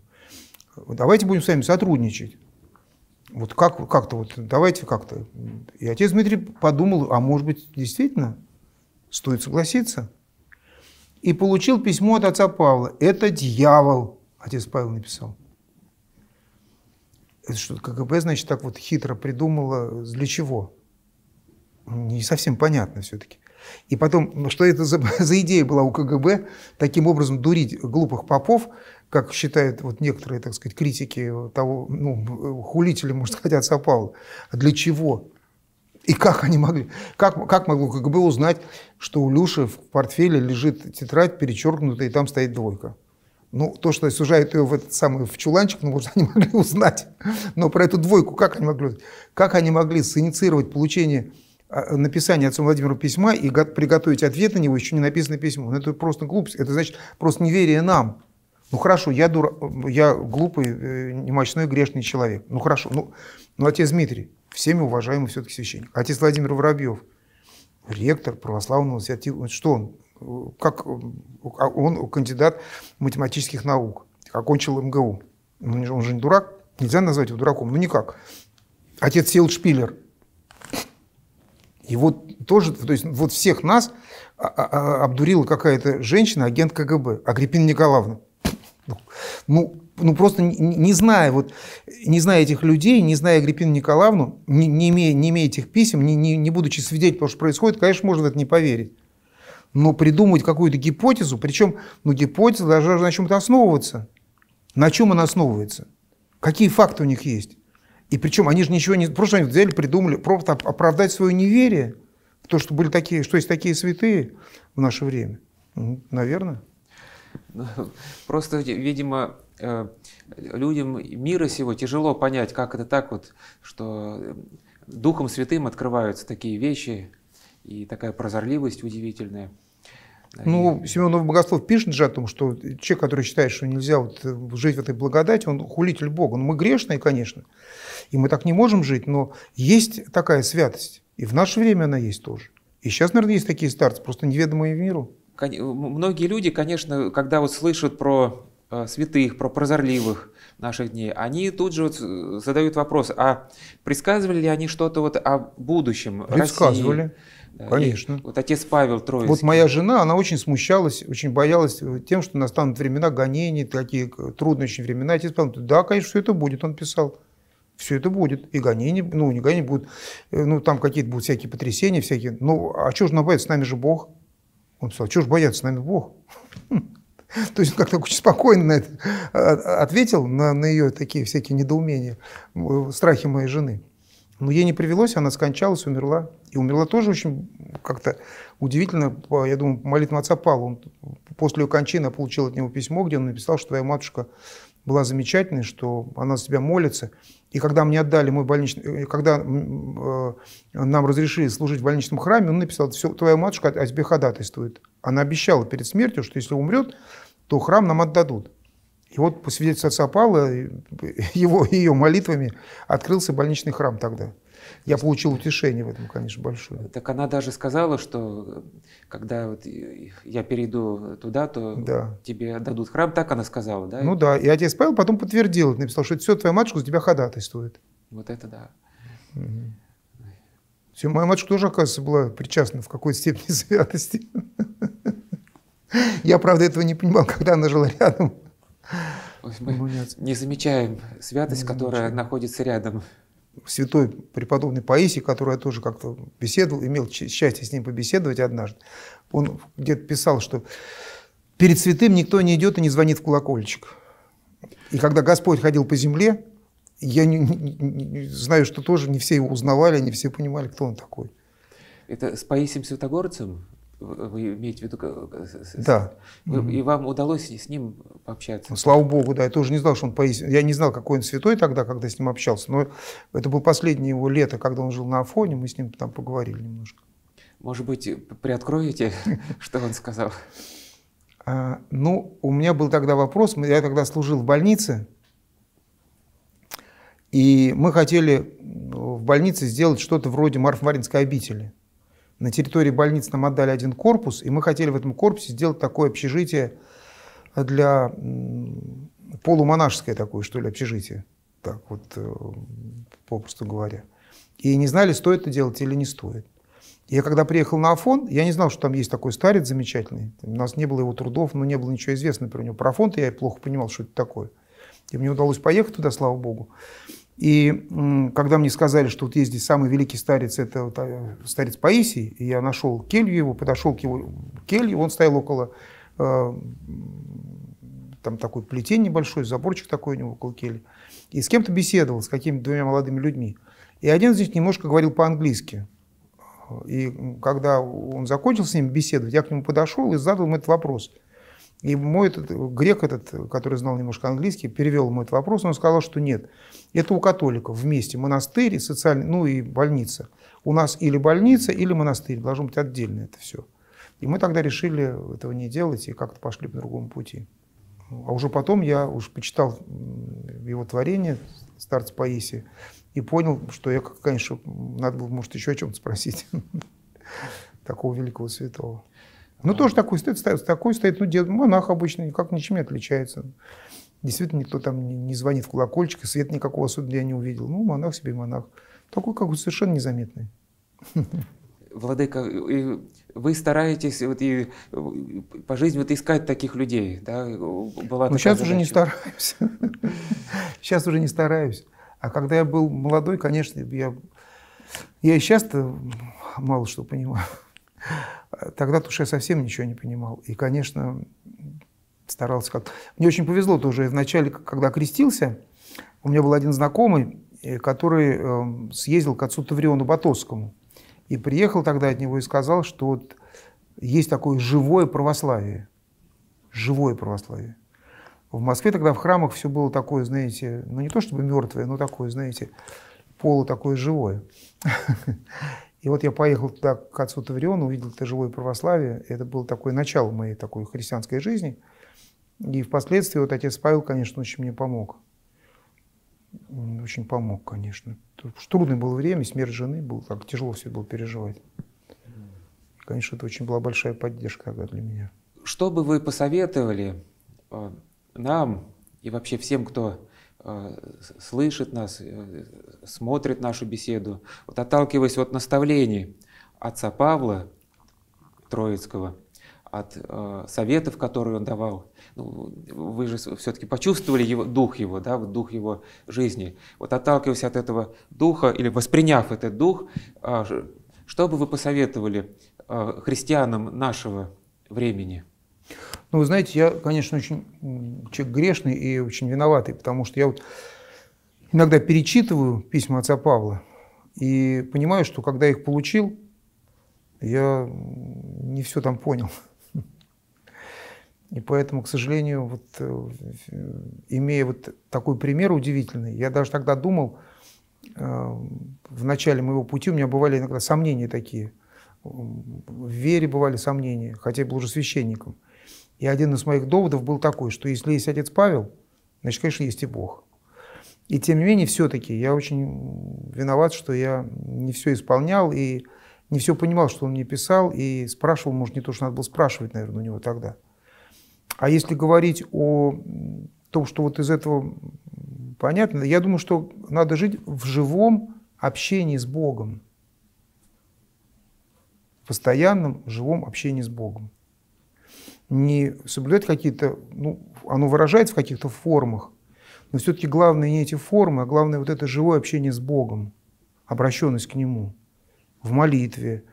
Давайте будем с вами сотрудничать. Вот как, как-то, вот давайте как-то. И отец Дмитрий подумал, а может быть, действительно стоит согласиться. И получил письмо от отца Павла. Это дьявол, отец Павел написал. Это что, КГБ, значит, так вот хитро придумала, для чего? не совсем понятно все-таки. И потом, ну, что это за, за идея была у КГБ, таким образом дурить глупых попов, как считают вот некоторые, так сказать, критики того, ну, хулители, может, хотят Сапавла. А для чего? И как они могли? Как, как могло КГБ узнать, что у Люши в портфеле лежит тетрадь перечеркнутая, и там стоит двойка? Ну, то, что сужают ее в этот самый в чуланчик, ну, может, они могли узнать. Но про эту двойку как они могли Как они могли синициировать получение а, написание отцу Владимиру письма и приготовить ответ на него, еще не написанное письмо. Ну, это просто глупость, это значит просто неверие нам. Ну хорошо, я, дур... я глупый, э, немощной, грешный человек. Ну хорошо, ну, ну отец Дмитрий, всеми уважаемый все-таки священник. Отец Владимир Воробьев, ректор православного святого, что он? Как а он кандидат математических наук, окончил МГУ. Ну, он же не дурак, нельзя назвать его дураком, ну никак. Отец Сил Шпиллер – его тоже, то есть вот всех нас а, а, а, обдурила какая-то женщина, агент КГБ, Агриппина Николаевна. Ну, ну, ну просто не, не зная вот, не зная этих людей, не зная Агриппину Николаевну, не, не, имея, не имея этих писем, не, не, не будучи свидетелем того, что происходит, конечно, можно в это не поверить. Но придумать какую-то гипотезу, причем ну, гипотеза должна на чем-то основываться. На чем она основывается? Какие факты у них есть? И причем они же ничего не... Просто они взяли, придумали, просто оправдать свое неверие в то, что, были такие, что есть такие святые в наше время. Ну, наверное. Ну, просто, видимо, э, людям мира сего тяжело понять, как это так вот, что Духом Святым открываются такие вещи и такая прозорливость удивительная. Ну, Семенов Богослов пишет же о том, что человек, который считает, что нельзя вот э, жить в этой благодати, он хулитель Бога. Но ну, мы грешные, конечно, и мы так не можем жить, но есть такая святость. И в наше время она есть тоже. И сейчас, наверное, есть такие старцы, просто неведомые миру. Многие люди, конечно, когда вот слышат про э, святых, про прозорливых наших дней, они тут же вот э, задают вопрос, а предсказывали ли они что-то вот о будущем Предсказывали. России? Э, конечно. И вот отец Павел Троицкий. Вот моя жена, она очень смущалась, очень боялась тем, что настанут времена гонений, такие трудные очень времена. Отец Павел, да, конечно, все это будет, он писал все это будет. И гонения, ну, не гонения будут, э, ну, там какие-то будут всякие потрясения, всякие. Ну, а чего же нам бояться? С нами же Бог. Он сказал, чего же бояться? С нами Бог. То есть он как-то очень спокойно на это а, а, ответил, на, на ее такие всякие недоумения, э, страхи моей жены. Но ей не привелось, она скончалась, умерла. И умерла тоже очень как-то удивительно, я думаю, молитва отца пала Он после ее кончины получил от него письмо, где он написал, что твоя матушка была замечательной, что она за тебя молится. И когда мне отдали мой больничный, э, когда э, нам разрешили служить в больничном храме, он написал, все, твоя матушка о тебе ходатайствует. Она обещала перед смертью, что если умрет, то храм нам отдадут. И вот по свидетельству отца Павла, его, ее молитвами открылся больничный храм тогда. Я получил утешение в этом, конечно, большое. Так она даже сказала, что когда вот я перейду туда, то да. тебе дадут храм. Так она сказала, да? Ну да. И отец Павел потом подтвердил, написал, что все, твоя матушка за тебя ходатайствует. Вот это да. Угу. Все, моя матушка тоже, оказывается, была причастна в какой-то степени святости. Я, правда, этого не понимал, когда она жила рядом. Мы не замечаем святость, не которая находится рядом святой преподобный Паисий, который я тоже как-то беседовал, имел счастье с ним побеседовать однажды, он где-то писал, что перед святым никто не идет и не звонит в колокольчик. И когда Господь ходил по земле, я не, не, не, знаю, что тоже не все его узнавали, не все понимали, кто он такой. Это с Паисием Святогорцем? Вы имеете в виду... Да. и вам удалось с ним пообщаться? Ну, слава Богу, да. Я тоже не знал, что он поистине... Я не знал, какой он святой тогда, когда с ним общался. Но это было последнее его лето, когда он жил на Афоне. Мы с ним там поговорили немножко. Может быть, э, приоткроете, что он сказал? А, ну, у меня был тогда вопрос. Я тогда служил в больнице. И мы хотели в больнице сделать что-то вроде Марфмаринской обители. На территории больницы нам отдали один корпус, и мы хотели в этом корпусе сделать такое общежитие для полумонашеское такое, что ли, общежитие. Так вот, э, попросту говоря. И не знали, стоит это делать или не стоит. Я когда приехал на Афон, я не знал, что там есть такой старец замечательный. У нас не было его трудов, но ну, не было ничего известного про него. Про Афон я плохо понимал, что это такое. И мне удалось поехать туда, слава богу. И когда мне сказали, что вот есть здесь самый великий старец, это вот, э, старец Паисий, и я нашел келью его, подошел к его Келье, он стоял около э, там такой плетень небольшой, заборчик такой у него около кельи, и с кем-то беседовал, с какими-то двумя молодыми людьми. И один из них немножко говорил по-английски. И когда он закончил с ним беседовать, я к нему подошел и задал ему этот вопрос – и мой этот, э, грек этот, который знал немножко английский, перевел ему этот вопрос, он сказал, что нет, это у католиков вместе монастырь, социальный, ну и больница. У нас или больница, или монастырь, должно быть отдельно это все. И мы тогда решили этого не делать и как-то пошли по другому пути. А уже потом я уж почитал его творение «Старц Паисия» и понял, что я, конечно, надо было, может, еще о чем-то спросить такого великого святого. Ну, тоже такой стоит, такой стоит, ну, дед, монах обычно никак ничем не отличается. Действительно, никто там не звонит в колокольчик, и свет никакого особенного я не увидел. Ну, монах себе монах. Такой, как бы совершенно незаметный. Владыка, вы стараетесь вот и по жизни вот искать таких людей, да? Была ну, сейчас задача. уже не стараюсь. Сейчас уже не стараюсь. А когда я был молодой, конечно, я, я и сейчас-то мало что понимаю. Э, Тогда-то я совсем ничего не понимал. И, конечно, старался как-то... Мне очень повезло тоже. Вначале, когда крестился, у меня был один знакомый, э, который эм, съездил к отцу Тавриону Батовскому. И приехал тогда от него и сказал, что вот есть такое живое православие. Живое православие. В Москве тогда в храмах все было такое, знаете, ну не то чтобы мертвое, но такое, знаете, полу такое живое. И вот я поехал туда к отцу Тавриону, увидел это живое православие. Это было такое начало моей такой христианской жизни. И впоследствии вот отец Павел, конечно, очень мне помог. Очень помог, конечно. Трудное было время, смерть жены было, так тяжело все было переживать. конечно, это очень была большая поддержка тогда для меня. Что бы вы посоветовали э, нам и вообще всем, кто а, слышит нас, э, смотрит нашу беседу. Вот отталкиваясь от наставлений отца Павла Троицкого, от э, советов, которые он давал. Ну, вы же все-таки почувствовали его, дух его, да, дух его жизни. Вот отталкиваясь от этого духа или восприняв этот дух, э, что бы вы посоветовали а, христианам нашего времени? Ну, вы знаете, я, конечно, очень человек грешный и очень виноватый, потому что я вот иногда перечитываю письма отца Павла и понимаю, что когда их получил, я не все там понял. И поэтому, к сожалению, вот, э, имея вот такой пример удивительный, я даже тогда думал, э, в начале моего пути у меня бывали иногда сомнения такие, в вере бывали сомнения, хотя я был уже священником – и один из моих доводов был такой, что если есть отец Павел, значит, конечно, есть и Бог. И тем не менее, все-таки я очень виноват, что я не все исполнял и не все понимал, что он мне писал, и спрашивал, может, не то, что надо было спрашивать, наверное, у него тогда. А если говорить о том, что вот из этого понятно, я думаю, что надо жить в живом общении с Богом, в постоянном живом общении с Богом не соблюдает какие-то, ну, оно выражается в каких-то формах, но все-таки главное не эти формы, а главное вот это живое общение с Богом, обращенность к Нему в молитве,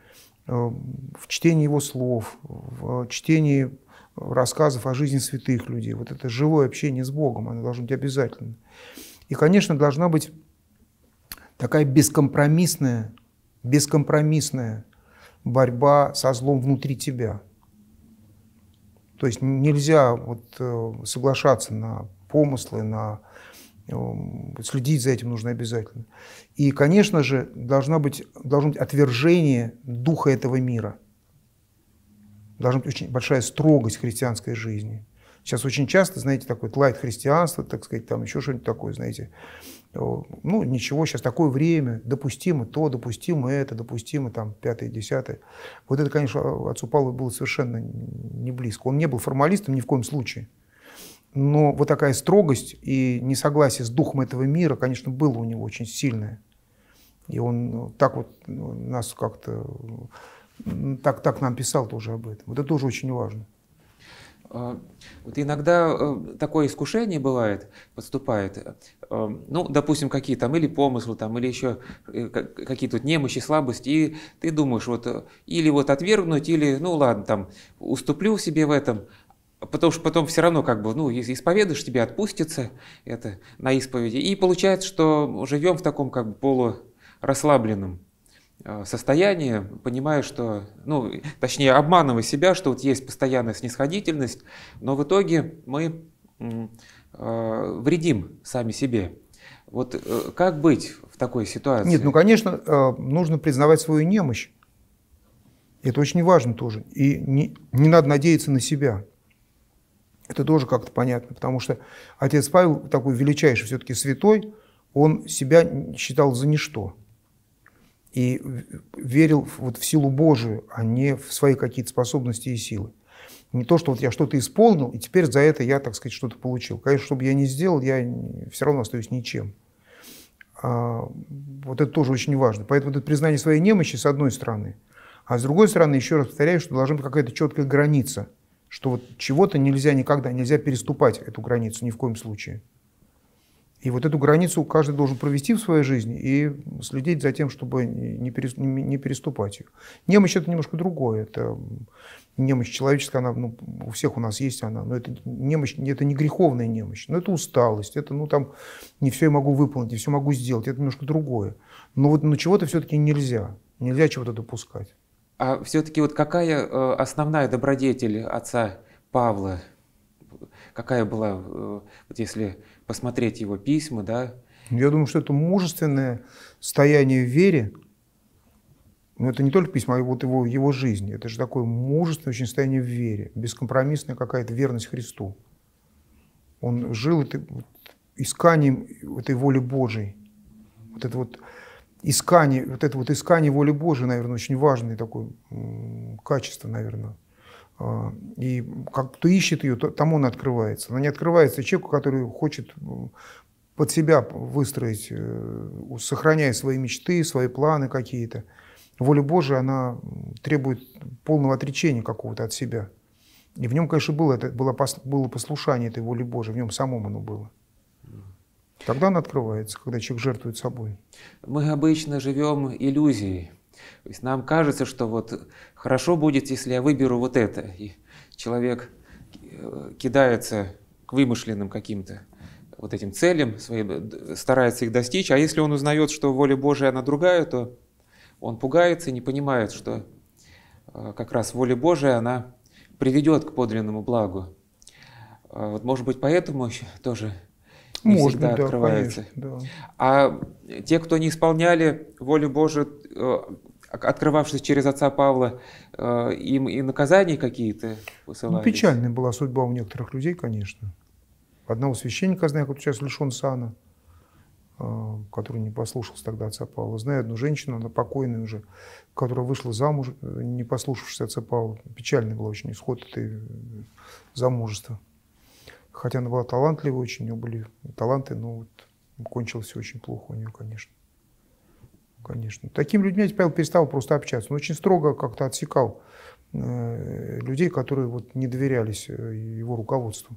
эм, в чтении Его слов, в чтении рассказов о жизни святых людей. Вот это живое общение с Богом, оно должно быть обязательно. И, конечно, должна быть такая бескомпромиссная, бескомпромиссная борьба со злом внутри тебя – то есть нельзя вот э, соглашаться на помыслы, на э, следить за этим нужно обязательно. И, конечно же, должно быть, должно быть отвержение духа этого мира. Должна быть очень большая строгость христианской жизни. Сейчас очень часто, знаете, такой лайт христианство, так сказать, там еще что-нибудь такое, знаете, ну, ничего, сейчас такое время, допустимо то, допустимо это, допустимо там пятое, десятое. Вот это, конечно, отцу Павлу было совершенно не близко. Он не был формалистом ни в коем случае. Но вот такая строгость и несогласие с духом этого мира, конечно, было у него очень сильное. И он ну, так вот ну, нас как-то, ну, так, так нам писал тоже об этом. Вот это тоже очень важно. А, вот иногда э, такое искушение бывает, подступает. Э, ну, допустим, какие там или помыслы, там, или еще э, какие-то вот немощи, слабости, и ты думаешь, вот или вот отвергнуть, или, ну ладно, там, уступлю себе в этом, потому что потом все равно как бы, ну, исповедуешь, тебе отпустится это на исповеди. И получается, что живем в таком как бы полурасслабленном Э, состояние, понимая, что, ну, точнее, обманывая себя, что вот есть постоянная снисходительность, но в итоге мы э, вредим сами себе. Вот э, как быть в такой ситуации? Нет, ну, конечно, нужно признавать свою немощь. Это очень важно тоже. И не, не надо надеяться на себя. Это тоже как-то понятно, потому что отец Павел, такой величайший все-таки святой, он себя считал за ничто и верил вот в силу Божию, а не в свои какие-то способности и силы. Не то, что вот я что-то исполнил, и теперь за это я, так сказать, что-то получил. Конечно, что бы я ни сделал, я все равно остаюсь ничем. А, вот это тоже очень важно. Поэтому это признание своей немощи, с одной стороны. А с другой стороны, еще раз повторяю, что должна быть какая-то четкая граница, что вот чего-то нельзя никогда, нельзя переступать эту границу ни в коем случае. И вот эту границу каждый должен провести в своей жизни и следить за тем, чтобы не, переступать ее. Немощь – это немножко другое. Это немощь человеческая, она ну, у всех у нас есть она, но это немощь, это не греховная немощь, но это усталость, это ну там не все я могу выполнить, не все могу сделать, это немножко другое. Но вот ну, чего-то все-таки нельзя, нельзя чего-то допускать. А все-таки вот какая э, основная добродетель отца Павла, какая была, э, вот если посмотреть его письма, да? Я думаю, что это мужественное стояние в вере, но это не только письма, а вот его, его жизнь. Это же такое мужественное очень состояние в вере, бескомпромиссная какая-то верность Христу. Он жил это, вот, исканием этой воли Божией. Вот это вот искание, вот это вот искание воли Божией, наверное, очень важное такое качество, наверное, а, и как кто ищет ее, тому она открывается. Она не открывается человеку, который хочет э, под себя выстроить, э, сохраняя свои мечты, свои планы какие-то. Воля Божия, она требует полного отречения какого-то от себя. И в нем, конечно, было, это, было, было послушание этой воли Божией, в нем самом оно было. Тогда она открывается, когда человек жертвует собой. Мы обычно живем иллюзией. То есть нам кажется, что вот хорошо будет, если я выберу вот это. И человек э, кидается к вымышленным каким-то вот этим целям, своим, э, старается их достичь. А если он узнает, что воля Божия, она другая, то он пугается и не понимает, что э, как раз воля Божия, она приведет к подлинному благу. А вот, может быть, поэтому тоже не Можно, всегда да, открывается. Конечно, да. А те, кто не исполняли волю Божию, э, открывавшись через отца Павла, э, им и наказания какие-то ну, высылались? Ну, печальная была судьба у некоторых людей, конечно. Одного священника, знаю, который сейчас лишен сана, э, который не послушался тогда отца Павла. Знаю одну женщину, она покойная уже, которая вышла замуж, не послушавшись отца Павла. Печальный был очень исход этой замужества. Хотя она была талантливой очень, у нее были таланты, но вот кончилось все очень плохо у нее, конечно. Конечно. Таким людьми теперь перестал просто общаться. Он очень строго как-то отсекал э, людей, которые вот не доверялись э, его руководству.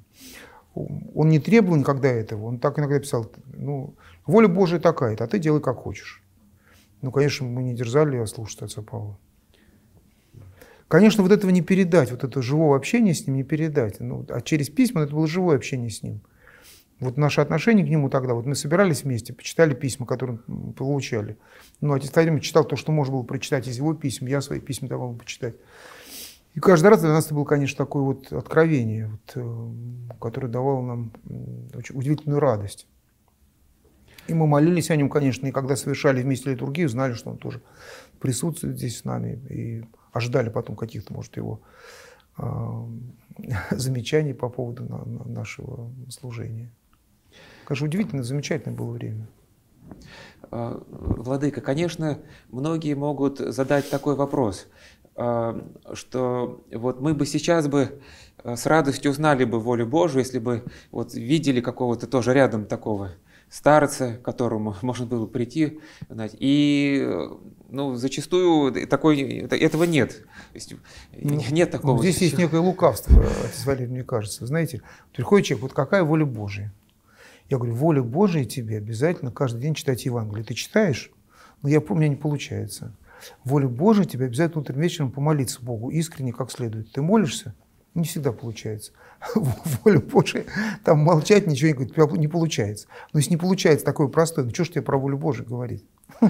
Он не требовал никогда этого. Он так иногда писал, ну, воля Божия такая, а ты делай как хочешь. Ну, конечно, мы не дерзали ослушаться отца Павла. Конечно, вот этого не передать, вот это живого общения с ним не передать. Ну, а через письма ну, это было живое общение с ним. Вот наше отношение к нему тогда, вот мы собирались вместе, почитали письма, которые мы получали. Ну, отец Владимир читал то, что можно было прочитать из его писем, я свои письма давал ему почитать. И каждый раз для нас это было, конечно, такое вот откровение, вот, э, которое давало нам очень удивительную радость. И мы молились о нем, конечно, и когда совершали вместе литургию, знали, что он тоже присутствует здесь с нами. И ожидали потом каких-то, может, его а, замечаний по поводу на, на нашего служения. Конечно, удивительно, замечательное было время. А, владыка, конечно, многие могут задать такой вопрос, а, что вот мы бы сейчас бы с радостью узнали бы волю Божию, если бы вот видели какого-то тоже рядом такого старца, к которому можно было прийти. Знаете, и э, ну, зачастую такой, этого нет. есть, ну, нет такого. Ну, здесь зачастую. есть некое лукавство, отец Валерий, мне кажется. Знаете, приходит человек, вот какая воля Божия? Я говорю, воля Божия тебе обязательно каждый день читать Евангелие. Ты читаешь? Но ну, я помню, не получается. Воля Божия тебе обязательно утром вечером помолиться Богу искренне, как следует. Ты молишься? Не всегда получается. волю Божию, там молчать ничего не говорить, не получается. Но ну, если не получается такое простое, ну что ж тебе про волю Божию говорить?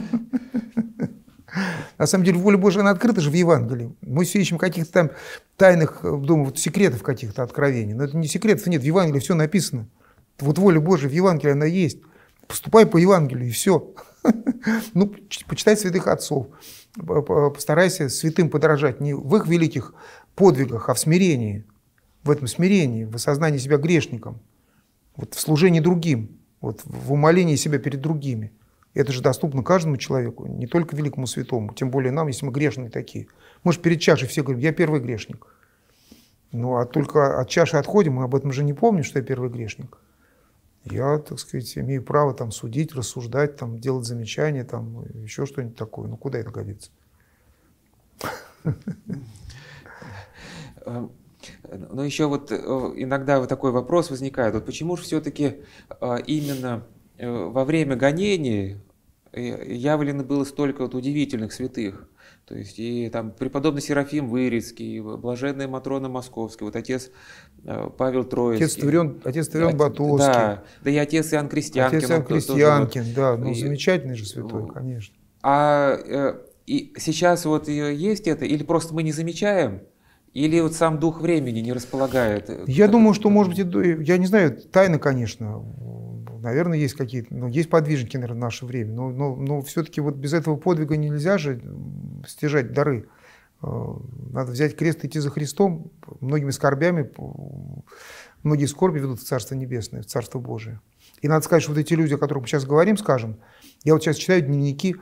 На самом деле, воля Божия, она открыта же в Евангелии. Мы все ищем каких-то там тайных, э, думаю, вот секретов каких-то откровений. Но это не секретов, нет, в Евангелии все написано. Вот воля Божия в Евангелии, она есть. Поступай по Евангелию, и все. Ну, почитай святых отцов. Постарайся святым подражать не в их великих подвигах, а в смирении в этом смирении, в осознании себя грешником, вот в служении другим, вот в умолении себя перед другими. Это же доступно каждому человеку, не только великому святому, тем более нам, если мы грешные такие. Мы же перед чашей все говорим, я первый грешник. Ну, а только от чаши отходим, мы об этом же не помним, что я первый грешник. Я, так сказать, имею право там судить, рассуждать, там, делать замечания, там, еще что-нибудь такое. Ну, куда это годится? Э, но еще вот э, иногда вот такой вопрос возникает, вот почему же все-таки э, именно э, во время гонений явлено было столько вот удивительных святых? То есть и там преподобный Серафим Вырицкий, блаженная Матрона Московский, вот отец Павел Троицкий. Отец Таврион, отец Таврион Батовский. Да, да и отец Иоанн Крестьянкин. Отец Иоанн Крестьянкин, тоже, да, ну и, замечательный же святой, конечно. А и сейчас вот есть это, или просто мы не замечаем, или вот сам дух времени не располагает? Э, я думаю, что, может быть, я не знаю, тайна, конечно, наверное, есть какие-то, ну, есть подвижники, наверное, в наше время, но, но, но все-таки вот без этого подвига нельзя же стяжать дары. Э, надо взять крест и идти за Христом. Многими скорбями, многие скорби ведут в Царство Небесное, в Царство Божие. И надо сказать, что вот эти люди, о которых мы сейчас говорим, скажем, я вот сейчас читаю дневники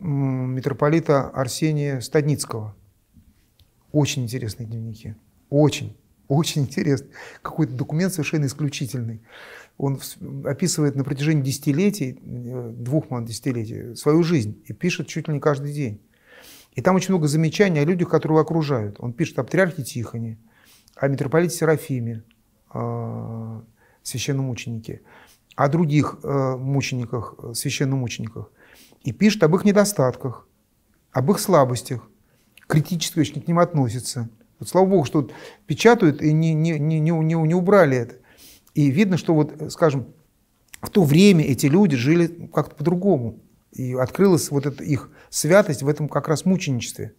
митрополита Арсения Стадницкого – очень интересные дневники. Очень. Очень интересный. Какой-то документ совершенно исключительный. Он описывает на протяжении десятилетий, э, двух десятилетий, свою жизнь и пишет чуть ли не каждый день. И там очень много замечаний о людях, которые его окружают. Он пишет о патриархе Тихоне, о митрополите Серафиме, о э, священном мученике, о других э, мучениках, священном мучениках. И пишет об их недостатках, об их слабостях, критически очень к ним относится. Вот, слава богу, что вот печатают и не, не, не, не, не убрали это. И видно, что вот, скажем, в то время эти люди жили как-то по-другому. И открылась вот эта их святость в этом как раз мученичестве.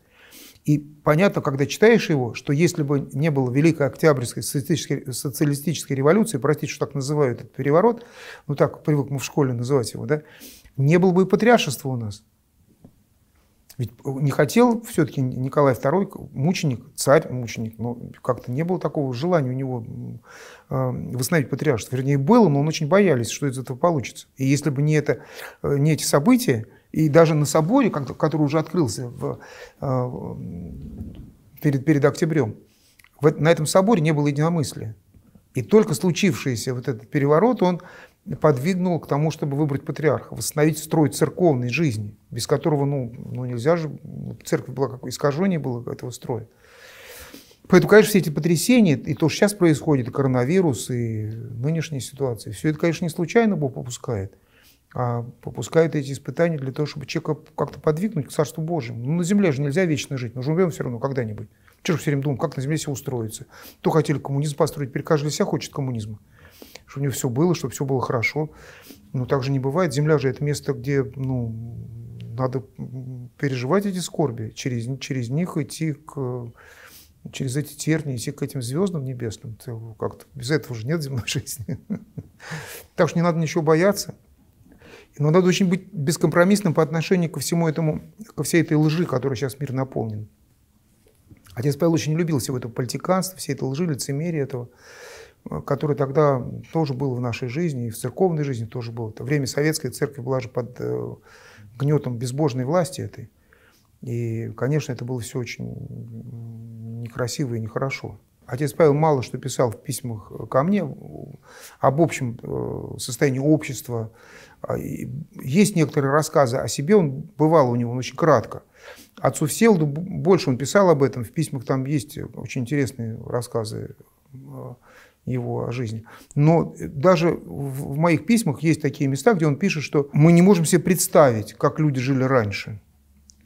И понятно, когда читаешь его, что если бы не было Великой Октябрьской социалистической, социалистической революции, простите, что так называют этот переворот, ну так привык мы в школе называть его, да, не было бы и патриаршества у нас. Ведь не хотел все-таки Николай II, мученик, царь мученик, но как-то не было такого желания у него э, восстановить патриаршество. Вернее, было, но он очень боялись, что из этого получится. И если бы не, это, э, не эти события, и даже на соборе, который уже открылся э, в, перед, перед октябрем, в, на этом соборе не было единомыслия. И только случившийся вот этот переворот, он подвигнуло к тому, чтобы выбрать патриарха, восстановить строй церковной жизни, без которого, ну, ну нельзя же, ну, церковь была как искажение было этого строя. Поэтому, конечно, все эти потрясения, и то, что сейчас происходит, и коронавирус, и нынешняя ситуация, все это, конечно, не случайно Бог попускает, а попускает эти испытания для того, чтобы человека как-то подвигнуть к Царству Божьему. Ну, на земле же нельзя вечно жить, мы же умрем все равно когда-нибудь. Чего же все время думаем, как на земле все устроится? То хотели коммунизм построить, теперь каждый себя хочет коммунизма что у нее все было, чтобы все было хорошо. Но так же не бывает. Земля же это место, где ну, надо переживать эти скорби, через, через них идти к через эти тернии, идти к этим звездам небесным. Как-то без этого уже нет земной жизни. Так что не надо ничего бояться. Но надо очень быть бескомпромиссным по отношению ко всему этому, ко всей этой лжи, которой сейчас мир наполнен. Отец Павел очень любил всего этого политиканства, всей этой лжи, лицемерия этого. Э, который тогда тоже был в нашей жизни, и в церковной жизни тоже был. Это время советской церкви была же под э, гнетом безбожной власти этой. И, конечно, это было все очень некрасиво и нехорошо. Отец Павел мало что писал в письмах э, ко мне об общем состоянии общества. А, есть некоторые рассказы о себе, он бывал у него, он очень кратко. Отцу Всеволоду больше он писал об этом, в письмах там есть очень интересные рассказы его жизни. Но э, даже в моих письмах есть такие места, где он пишет, что мы не можем себе представить, как люди жили раньше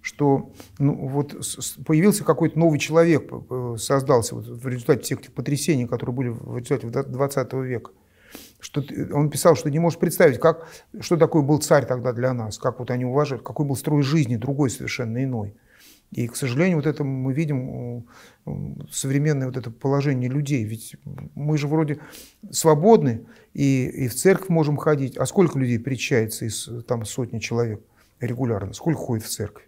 что ну, вот появился какой-то новый человек, создался вот в результате всех этих потрясений, которые были в результате 20 века. Что он писал, что не можешь представить, как, что такое был царь тогда для нас, как вот они уважают, какой был строй жизни другой совершенно иной. И, к сожалению, вот это мы видим современное вот это положение людей. Ведь мы же вроде свободны и, и в церковь можем ходить. А сколько людей причается из там сотни человек регулярно? Сколько ходит в церковь?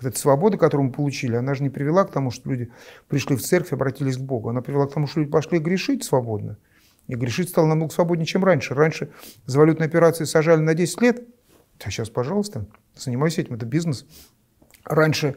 Вот эта свобода, которую мы получили, она же не привела к тому, что люди пришли в церковь и обратились к Богу. Она привела к тому, что люди пошли грешить свободно. И грешить стало намного свободнее, чем раньше. Раньше за валютные операции сажали на 10 лет, а сейчас, пожалуйста, занимайся этим, это бизнес. Раньше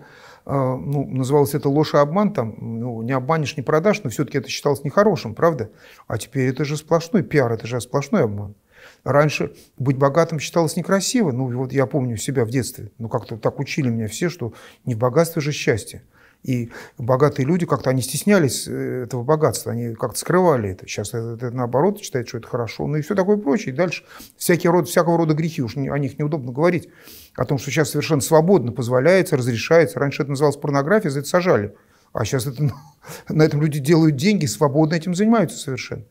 а, ну, называлось это ложь и обман, там, ну, не обманешь, не продашь, но все-таки это считалось нехорошим, правда? А теперь это же сплошной пиар, это же сплошной обман. Раньше быть богатым считалось некрасиво, ну, вот я помню себя в детстве, ну, как-то так учили меня все, что не в богатстве же счастье. И богатые люди как-то, они стеснялись э, этого богатства, они как-то скрывали это. Сейчас это, это наоборот считают, что это хорошо, ну и все такое прочее. И дальше всякий род, всякого рода грехи, уж о них неудобно говорить о том, что сейчас совершенно свободно позволяется, разрешается. Раньше это называлось порнографией, за это сажали. А сейчас это, на этом люди делают деньги, свободно этим занимаются совершенно.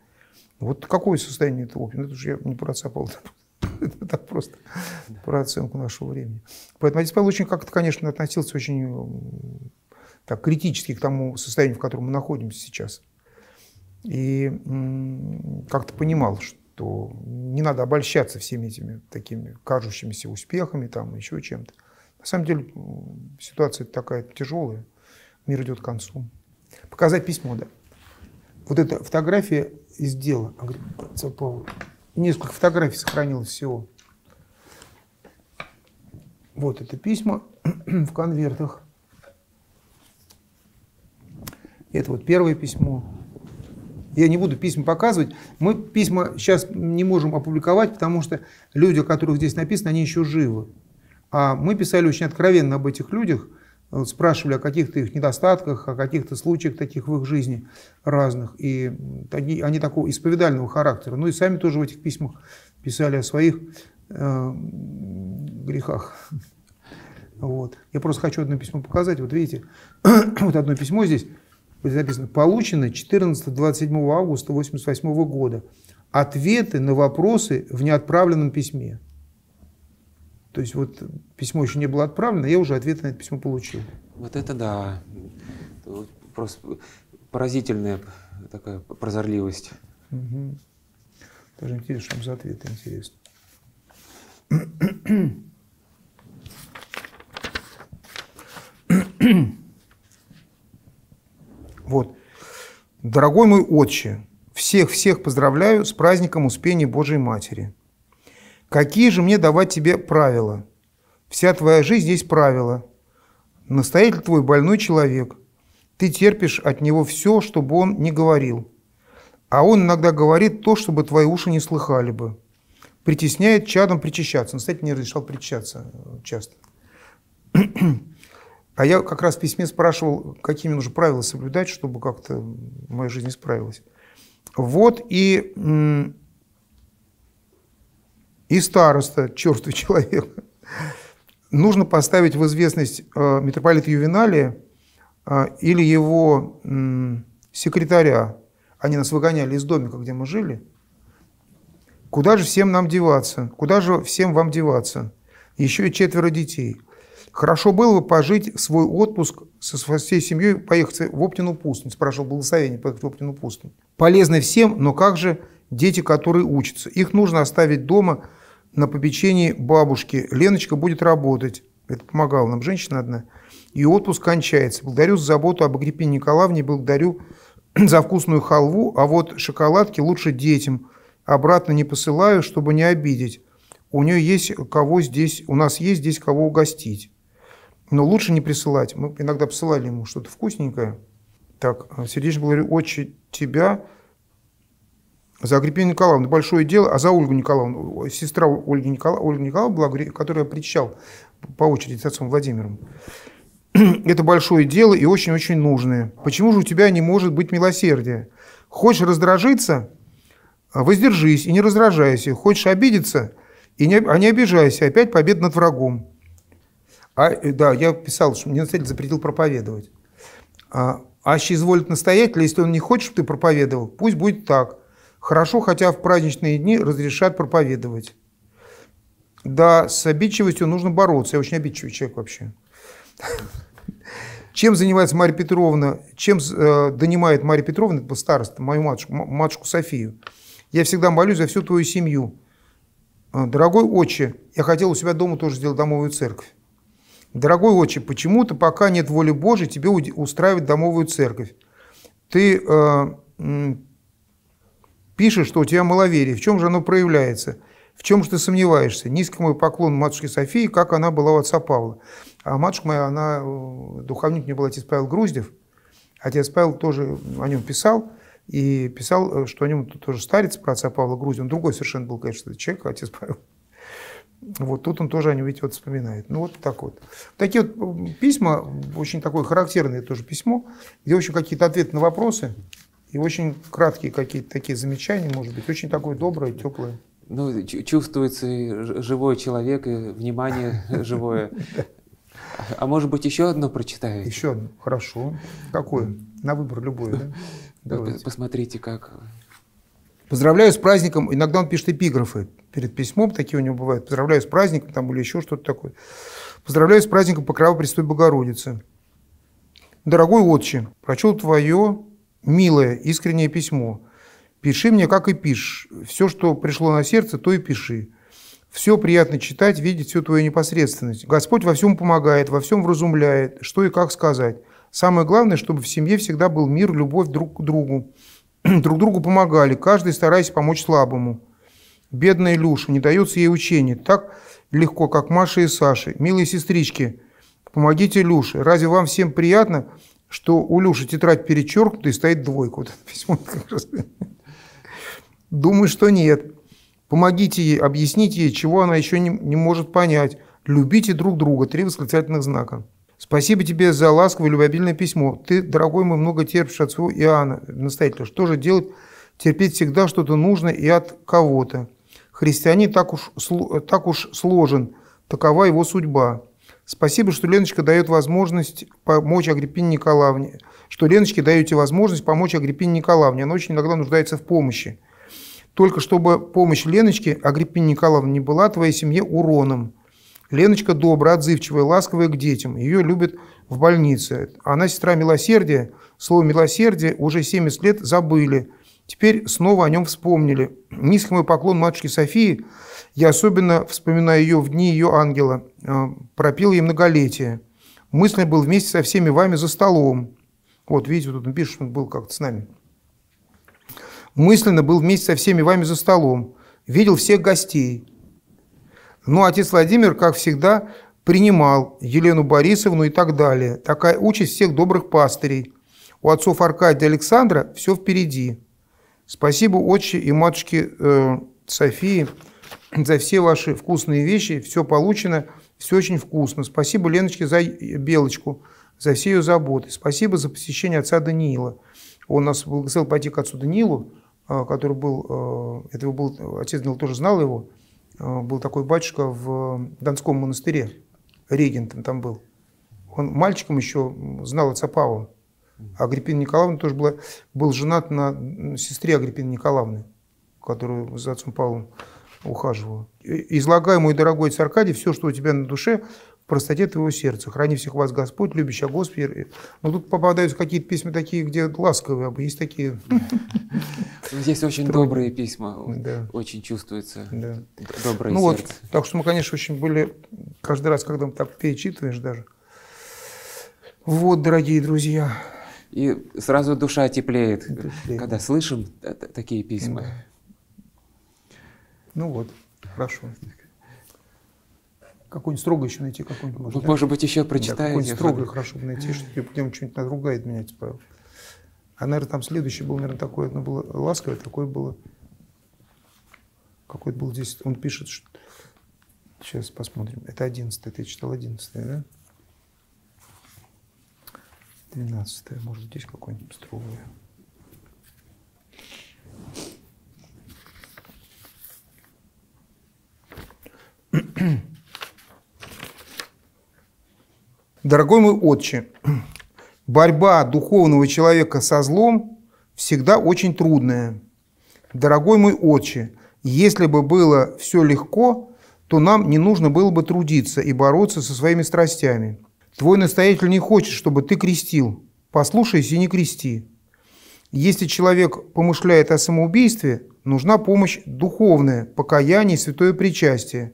Вот какое состояние это общество? Это же я не процапал. Это так просто про оценку нашего времени. Поэтому Адис Павел очень как-то, конечно, относился очень э, так, критически к тому состоянию, в котором мы находимся сейчас. И как-то понимал, что то не надо обольщаться всеми этими такими кажущимися успехами, там еще чем-то. На самом деле ситуация такая тяжелая, мир идет к концу. Показать письмо, да. Вот эта фотография из дела. Несколько фотографий сохранилось всего. Вот это письма в конвертах. Это вот первое письмо, я не буду письма показывать. Мы письма сейчас не можем опубликовать, потому что люди, о которых здесь написано, они еще живы. А мы писали очень откровенно об этих людях, спрашивали о каких-то их недостатках, о каких-то случаях таких в их жизни разных. И они такого исповедального характера. Ну и сами тоже в этих письмах писали о своих э, грехах. Вот. Я просто хочу одно письмо показать. Вот видите, вот одно письмо здесь здесь написано, получено 14-27 августа 1988 года. Ответы на вопросы в неотправленном письме. То есть вот письмо еще не было отправлено, я уже ответы на это письмо получил. Вот это да. Просто поразительная такая прозорливость. Угу. Даже интересно, что там за ответы интересно. Mm-hmm. Вот. Дорогой мой отче, всех-всех поздравляю с праздником Успения Божией Матери. Какие же мне давать тебе правила? Вся твоя жизнь есть правила. Настоятель твой больной человек. Ты терпишь от него все, чтобы он не говорил. А он иногда говорит то, чтобы твои уши не слыхали бы. Притесняет чадом причащаться. Настоятель не разрешал причащаться э, часто. А я как раз в письме спрашивал, какими нужно правила соблюдать, чтобы как-то моя жизнь исправилась. Вот и, и староста, чертов человек, нужно поставить в известность э, митрополита Ювеналия э, или его секретаря. Они нас выгоняли из домика, где мы жили. Куда же всем нам деваться? Куда же всем вам деваться? Еще и четверо детей – Хорошо было бы пожить свой отпуск со всей семьей, поехать в Оптину пустынь. Спрашивал благословение, поехать в Оптину пустынь. Полезно всем, но как же дети, которые учатся? Их нужно оставить дома на попечении бабушки. Леночка будет работать. Это помогала нам женщина одна. И отпуск кончается. Благодарю за заботу об Агриппине Николаевне, благодарю за вкусную халву, а вот шоколадки лучше детям. Обратно не посылаю, чтобы не обидеть. У нее есть кого здесь, у нас есть здесь кого угостить. Но лучше не присылать. Мы иногда посылали ему что-то вкусненькое. Так, э, Сердечный говорю, отче тебя за Агриппину Николаевну большое дело, а за Ольгу Николаевну, сестра Ольги Никола, Ольга Николаевна была, которая причащал по очереди с отцом Владимиром. Это большое дело и очень-очень нужное. Почему же у тебя не может быть милосердия? Хочешь раздражиться, воздержись и не раздражайся. Хочешь обидеться, и не, а не обижайся. Опять победа над врагом. А, э, да, я писал, что мне настоятель запретил проповедовать. А, «А еще изволит настоятель, если он не хочет, чтобы ты проповедовал, пусть будет так. Хорошо, хотя в праздничные дни разрешат проповедовать. Да, с обидчивостью нужно бороться. Я очень обидчивый человек вообще. Чем занимается Марья Петровна, чем э, донимает Марья Петровна, это староста, мою матушку, матушку Софию. Я всегда молюсь за всю твою семью. Э, дорогой отче, я хотел у себя дома тоже сделать домовую церковь. Дорогой отче, почему-то пока нет воли Божией, тебе устраивать домовую церковь. Ты э, пишешь, что у тебя маловерие. В чем же оно проявляется? В чем же ты сомневаешься? Низкий мой поклон матушке Софии, как она была у отца Павла. А матушка моя, она, э, духовник не был отец Павел Груздев. Отец Павел тоже о нем писал. И писал, э, что о нем тоже старец про отца Павла Груздев. Он другой совершенно был, конечно, человек, а отец Павел. Вот тут он тоже о нем ведь вот вспоминает. Ну вот так вот. Такие вот письма, очень такое характерное тоже письмо, где очень какие-то ответы на вопросы и очень краткие какие-то такие замечания, может быть, очень такое доброе, теплое. Ну, чувствуется живой человек и внимание живое. А, а может быть, еще одно прочитаю? Еще одно. Хорошо. Какое? На выбор любое, да? Посмотрите, как. Поздравляю с праздником. Иногда он пишет эпиграфы перед письмом, такие у него бывают, поздравляю с праздником там или еще что-то такое. Поздравляю с праздником Покрова Престой Богородицы. Дорогой отче, прочел твое милое, искреннее письмо. Пиши мне, как и пишешь. Все, что пришло на сердце, то и пиши. Все приятно читать, видеть всю твою непосредственность. Господь во всем помогает, во всем вразумляет, что и как сказать. Самое главное, чтобы в семье всегда был мир, любовь друг к другу. друг другу помогали, каждый стараясь помочь слабому. Бедная Илюша, не дается ей учение, так легко, как Маша и Саша. Милые сестрички, помогите Илюше. Разве вам всем приятно, что у Люши тетрадь перечеркнута и стоит двойка? Вот письмо как раз. Думаю, что нет. Помогите ей, объясните ей, чего она еще не, не может понять. Любите друг друга. Три восклицательных знака. Спасибо тебе за ласковое любвеобильное письмо. Ты, дорогой мой, много терпишь от своего Иоанна, настоятеля. Что же делать? Терпеть всегда что-то нужно и от кого-то. Христианин так уж, так уж сложен, такова его судьба. Спасибо, что Леночка дает возможность помочь Агриппине Николаевне, что Леночке даете возможность помочь Агриппине Николаевне, она очень иногда нуждается в помощи. Только чтобы помощь Леночке, Агриппине Николаевне, не была твоей семье уроном. Леночка добра, отзывчивая, ласковая к детям. Ее любят в больнице. Она сестра милосердия. Слово «милосердие» уже 70 лет забыли. Теперь снова о нем вспомнили. Низкий мой поклон матушке Софии, я особенно вспоминаю ее в дни ее ангела, а, пропел ей многолетие. Мысленно был вместе со всеми вами за столом. Вот, видите, тут он пишет, он был как-то с нами. Мысленно был вместе со всеми вами за столом. Видел всех гостей. Но отец Владимир, как всегда, принимал Елену Борисовну и так далее. Такая участь всех добрых пастырей. У отцов Аркадия Александра все впереди. Спасибо отче и матушке э, Софии за все ваши вкусные вещи. Все получено, все очень вкусно. Спасибо Леночке за Белочку, за все ее заботы. Спасибо за посещение отца Даниила. Он нас благословил пойти к отцу Даниилу, э, который был, э, этого был, отец Даниил тоже знал его, э, был такой батюшка в Донском монастыре, регентом там был. Он мальчиком еще знал отца Павла. Агриппина Николаевна тоже была, был женат на сестре Агриппины Николаевны, которую за отцом Павлом ухаживала. «Излагай, мой дорогой царь Аркадий, все, что у тебя на душе, в простоте твоего сердца. Храни всех вас Господь, любящий а Господь. Но ну, тут попадаются какие-то письма такие, где ласковые, а есть такие... Здесь очень добрые письма, очень чувствуется доброе ну, сердце. Вот, так что мы, конечно, очень были... Каждый раз, когда мы так перечитываешь даже... Вот, дорогие друзья, и сразу душа теплеет, Теплее. когда слышим такие письма. Да. Ну вот, хорошо. какой нибудь строго еще найти, какой нибудь может. Ну, может быть, еще прочитаю. Да, какую-нибудь строго я... хорошо найти, что тебе потом что-нибудь другое меня, типа. А, наверное, там следующий был, наверное, такое, одно было ласковое, такое было. Какой-то был здесь, он пишет, что... Сейчас посмотрим. Это 11 ты читал 11 да? 12 может здесь какой-нибудь стругую Дорогой мой отче, борьба духовного человека со злом всегда очень трудная. Дорогой мой отче, если бы было все легко, то нам не нужно было бы трудиться и бороться со своими страстями – Твой настоятель не хочет, чтобы ты крестил. Послушайся и не крести. Если человек помышляет о самоубийстве, нужна помощь духовная, покаяние и святое причастие,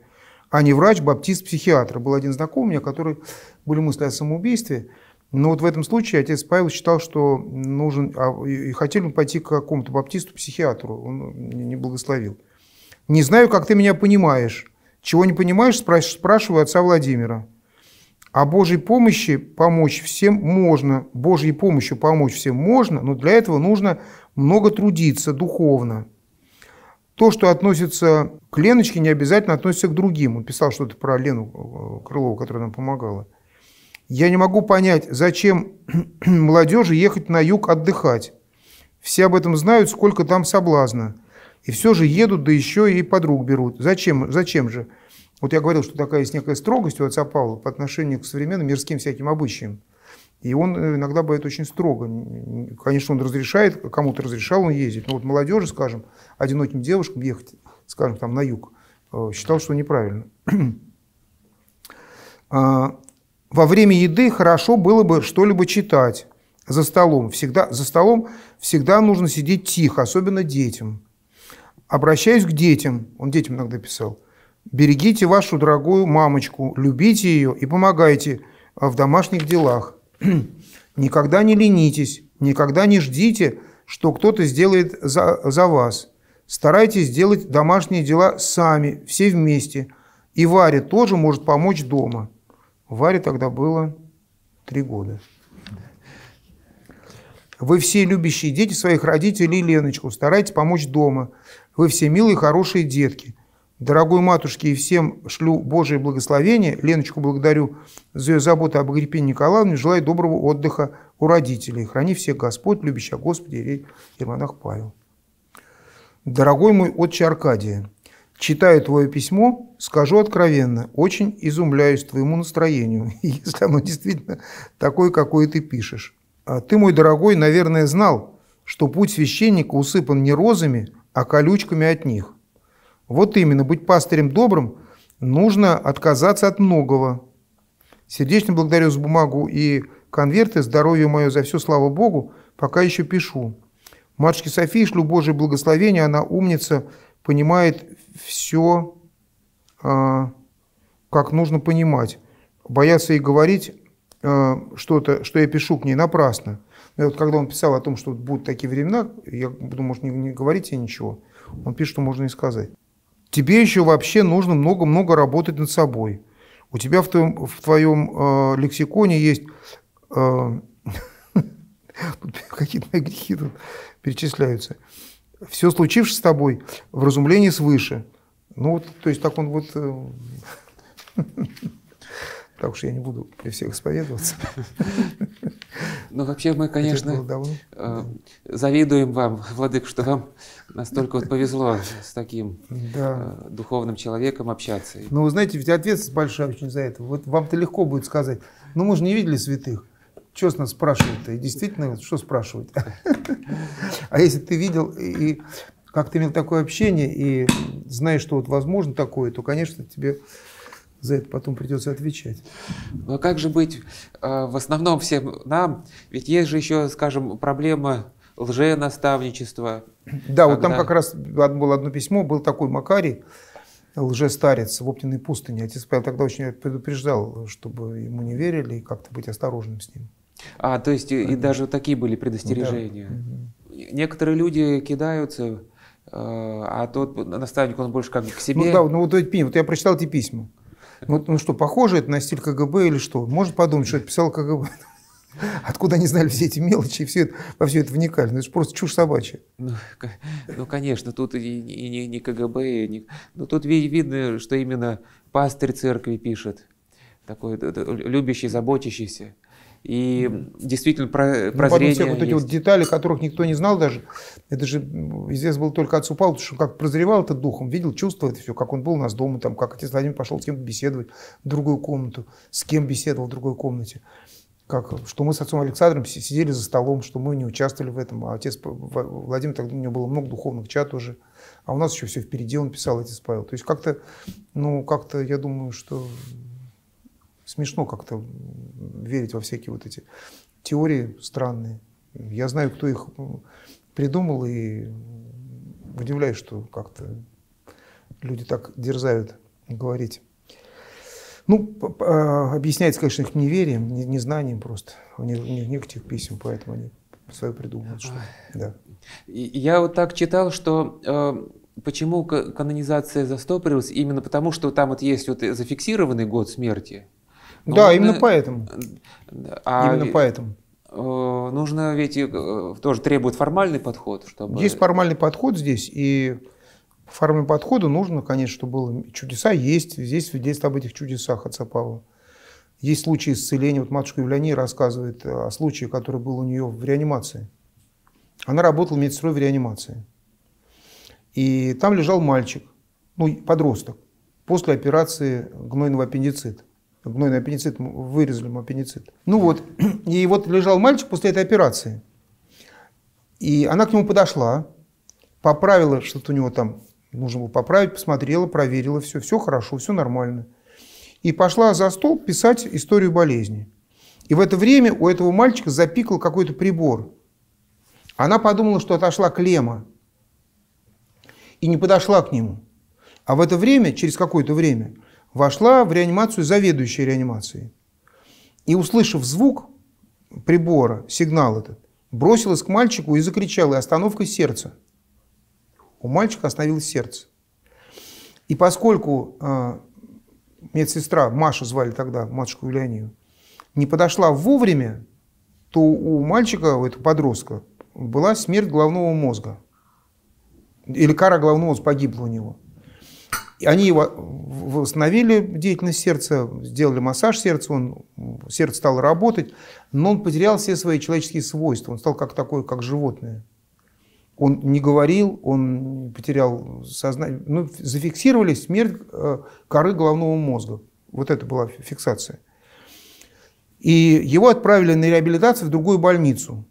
а не врач, баптист, психиатр. Был один знакомый у меня, который были мысли о самоубийстве, но вот в этом случае отец Павел считал, что нужен, а, и хотели мы пойти к какому-то баптисту, психиатру, он ну, не благословил. «Не знаю, как ты меня понимаешь. Чего не понимаешь, спрашиваю отца Владимира. А Божьей помощи помочь всем можно, Божьей помощью помочь всем можно, но для этого нужно много трудиться духовно. То, что относится к Леночке, не обязательно относится к другим. Он писал что-то про Лену э, Крылову, которая нам помогала. Я не могу понять, зачем молодежи ехать на юг отдыхать. Все об этом знают, сколько там соблазна. И все же едут, да еще и подруг берут. Зачем, зачем же? Вот я говорил, что такая есть некая строгость у отца Павла по отношению к современным мирским всяким обычаям. И он э, иногда бывает очень строго. Конечно, он разрешает, кому-то разрешал он ездить. Но вот молодежи, скажем, одиноким девушкам ехать, скажем, там на юг, э, считал, что неправильно. А, во время еды хорошо было бы что-либо читать за столом. Всегда, за столом всегда нужно сидеть тихо, особенно детям. Обращаюсь к детям, он детям иногда писал – Берегите вашу дорогую мамочку, любите ее и помогайте а в домашних делах. Никогда не ленитесь, никогда не ждите, что кто-то сделает за, за вас. Старайтесь делать домашние дела сами, все вместе. И Варе тоже может помочь дома. Варе тогда было три года. Вы все любящие дети своих родителей и Леночку. Старайтесь помочь дома. Вы все милые, хорошие детки. Дорогой матушке и всем шлю Божие благословение. Леночку благодарю за ее заботу об Агриппине Николаевне. Желаю доброго отдыха у родителей. Храни всех Господь, любящих Господи, Ермонах Павел. Дорогой мой отче Аркадия, читаю твое письмо, скажу откровенно, очень изумляюсь твоему настроению, если оно действительно такое, какое ты пишешь. А ты, мой дорогой, наверное, знал, что путь священника усыпан не розами, а колючками от них – вот именно, быть пастырем добрым нужно отказаться от многого. Сердечно благодарю за бумагу и конверты, здоровье мое за все, слава Богу, пока еще пишу. Матушке Софии шлю Божие благословение, она умница, понимает все, а, как нужно понимать. Бояться ей говорить а, что-то, что я пишу к ней, напрасно. И вот когда он писал о том, что будут такие времена, я думаю, может, не, не говорите ничего, он пишет, что можно и сказать тебе еще вообще нужно много-много работать над собой. У тебя в твоем, в твоем э, лексиконе есть... Э, какие-то грехи тут перечисляются. Все случившееся с тобой в разумлении свыше. Ну вот, то есть так он вот... Э, Так что я не буду при всех исповедоваться. Ну, вообще мы, конечно, э, завидуем вам, Владык, что вам настолько вот повезло с таким да. Э, духовным человеком общаться. Ну, вы знаете, ведь ответственность большая очень за это. Вот вам-то легко будет сказать, ну, мы же не видели святых. Что с нас спрашивают-то? И действительно, что спрашивают? А если ты видел и как ты имел такое общение и знаешь, что вот возможно такое, то, конечно, тебе за это потом придется отвечать. Но как же быть э, в основном всем нам? Ведь есть же еще, скажем, проблема лженаставничества. Да, когда... вот там как раз было одно письмо, был такой Макарий, лжестарец в Оптиной пустыне. Отец Павел тогда очень предупреждал, чтобы ему не верили и как-то быть осторожным с ним. А, то есть Правильно. и даже такие были предостережения. Да. Некоторые люди кидаются, э, а тот наставник, он больше как бы к ну себе. Ну да, ну вот эти вот я прочитал эти письма. Ну, ну что, похоже это на стиль КГБ или что? Может подумать, что это писал КГБ. Откуда они знали все эти мелочи и все это, во все это вникали? Ну, это же просто чушь собачья. Ну, ну конечно, тут и, и, и не КГБ, и не... но ну, тут видно, что именно пастырь церкви пишет, такой любящий, заботящийся и действительно про, ну, прозрение всех вот эти вот детали, которых никто не знал даже, это же известно было только отцу Павлу, что как прозревал этот духом, видел, чувствовал это все, как он был у нас дома, там, как отец Владимир пошел с кем-то беседовать в другую комнату, с кем беседовал в другой комнате. Как, что мы с отцом Александром сидели за столом, что мы не участвовали в этом, а отец Владимир, тогда у него было много духовных чат уже, а у нас еще все впереди, он писал отец Павел. То есть как-то, ну, как-то я думаю, что смешно как-то верить во всякие вот эти теории странные. Я знаю, кто их придумал, и удивляюсь, что как-то люди так дерзают говорить. Ну, а, объясняется, конечно, их неверием, незнанием просто. У них нет этих писем, поэтому они свое придумывают. Что... Да. Я вот так читал, что э, почему канонизация застопорилась, именно потому, что там вот есть вот зафиксированный год смерти, ну, да, он, именно э, поэтому. А, именно поэтому. Э, нужно ведь э, тоже требует формальный подход, чтобы. Есть формальный подход здесь, и формальному подходу нужно, конечно, чтобы было чудеса есть. Здесь свидетельство об этих чудесах отца Павла. Есть случаи исцеления. Вот матушка Евлянии рассказывает о случае, который был у нее в реанимации. Она работала медсестрой в реанимации. И там лежал мальчик, ну, подросток, после операции гнойного аппендицита гнойный аппендицит, вырезали ему аппендицит. Ну вот, и вот лежал мальчик после этой операции. И она к нему подошла, поправила что-то у него там, нужно было поправить, посмотрела, проверила, все, все хорошо, все нормально. И пошла за стол писать историю болезни. И в это время у этого мальчика запикал какой-то прибор. Она подумала, что отошла клемма, и не подошла к нему. А в это время, через какое-то время, вошла в реанимацию заведующая реанимацией. И, услышав звук прибора, сигнал этот, бросилась к мальчику и закричала «Остановка сердца!». У мальчика остановилось сердце. И поскольку э, медсестра, Маша звали тогда, матушку Юлианию, не подошла вовремя, то у мальчика, у этого подростка, была смерть головного мозга. Или кара головного мозга погибла у него. Они его восстановили деятельность сердца, сделали массаж сердца, он, сердце стало работать, но он потерял все свои человеческие свойства, он стал как такое, как животное. Он не говорил, он потерял сознание. Ну, зафиксировали смерть э, коры головного мозга. Вот это была фиксация. И его отправили на реабилитацию в другую больницу.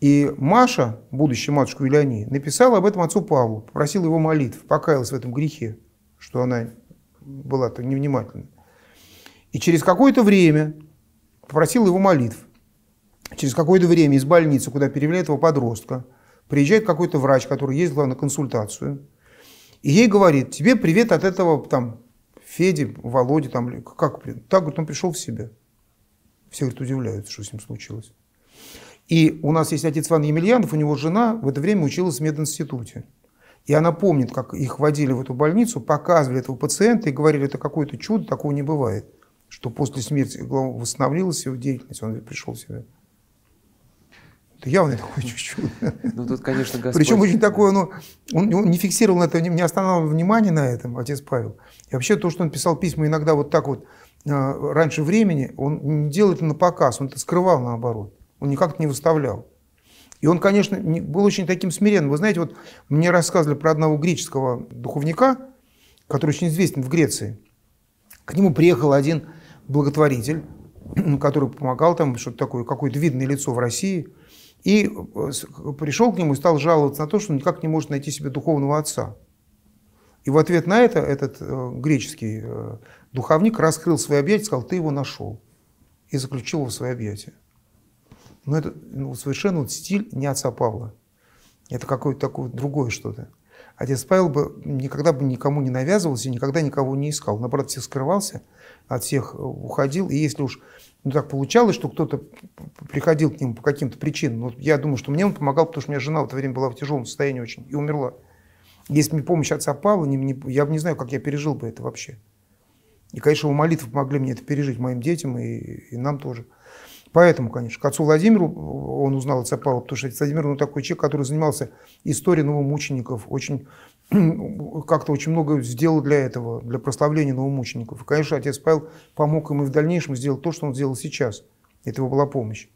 И Маша, будущая матушка Вильяни, написала об этом отцу Павлу, попросила его молитв, покаялась в этом грехе что она была-то невнимательна. И через какое-то время попросил его молитв. Через какое-то время из больницы, куда перевели этого подростка, приезжает какой-то врач, который ездил на консультацию, и ей говорит, тебе привет от этого там Феди, Володи, там, как, так, говорит, он пришел в себя. Все, говорит, удивляются, что с ним случилось. И у нас есть отец Иван Емельянов, у него жена в это время училась в мединституте. И она помнит, как их водили в эту больницу, показывали этого пациента и говорили, это какое-то чудо, такого не бывает, что после смерти восстановилась его деятельность, он пришел в себя. Это явно такое чудо. Ну, тут, конечно, Господь... Причем очень такое, ну, он, он не фиксировал на это, не останавливал внимание на этом, отец Павел. И вообще то, что он писал письма иногда вот так вот э, раньше времени, он не делал это на показ, он это скрывал наоборот. Он никак не выставлял. И он, конечно, был очень таким смиренным. Вы знаете, вот мне рассказывали про одного греческого духовника, который очень известен в Греции. К нему приехал один благотворитель, ну, который помогал там, что-то такое, какое-то видное лицо в России, и э, пришел к нему и стал жаловаться на то, что он никак не может найти себе духовного отца. И в ответ на это этот э, греческий э, духовник раскрыл свои объятия, сказал, ты его нашел, и заключил его в свои объятия. Но ну, это ну, совершенно вот стиль не отца Павла. Это какое-то такое другое что-то. Отец Павел бы никогда бы никому не навязывался, никогда никого не искал. Наоборот, всех скрывался, от всех э, уходил. И если уж ну, так получалось, что кто-то приходил к нему по каким-то причинам, ну, вот я думаю, что мне он помогал, потому что у меня жена в это время была в тяжелом состоянии очень и умерла. Если бы не помощь отца Павла, не, не, я бы не знаю, как я пережил бы это вообще. И, конечно, его молитвы помогли мне это пережить, моим детям и, и нам тоже. Поэтому, конечно, к отцу Владимиру он узнал отца Павла, потому что отец Владимир ну, такой человек, который занимался историей новомучеников, очень как-то очень много сделал для этого, для прославления новомучеников. И, конечно, отец Павел помог ему и в дальнейшем сделать то, что он сделал сейчас. Это его была помощь.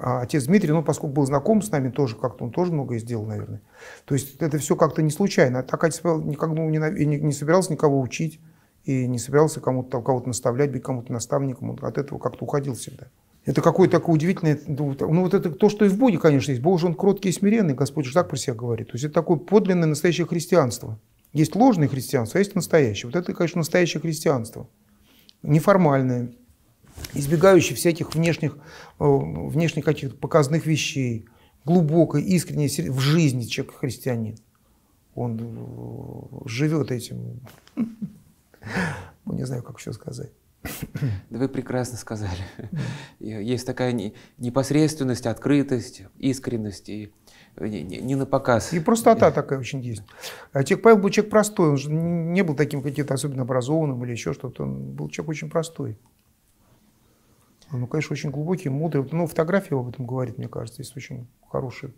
А отец Дмитрий, ну, поскольку был знаком с нами, тоже как-то он тоже многое сделал, наверное. То есть это все как-то не случайно. так отец Павел никак, ну, не, не, не собирался никого учить и не собирался кому-то кого-то наставлять, быть кому-то наставником. Он от этого как-то уходил всегда. Это какое-то такое удивительное, ну, ну вот это то, что и в Боге, конечно, есть. Бог же он кроткий и смиренный, Господь же так про себя говорит. То есть это такое подлинное настоящее христианство. Есть ложное христианство, а есть настоящее. Вот это, конечно, настоящее христианство. Неформальное, избегающее всяких внешних, э, внешних каких-то показных вещей, глубокое, искреннее в жизни человек христианин. Он э, живет этим. Ну, не знаю, как еще сказать. Да вы прекрасно сказали. Есть такая непосредственность, открытость, искренность и не, не, не на показ. И простота такая очень есть. А Чек Павел был человек простой, он же не был таким каким-то особенно образованным или еще что-то. Он был человек очень простой. ну, конечно, очень глубокий, мудрый. Но ну, фотография об этом говорит, мне кажется. Есть очень хорошие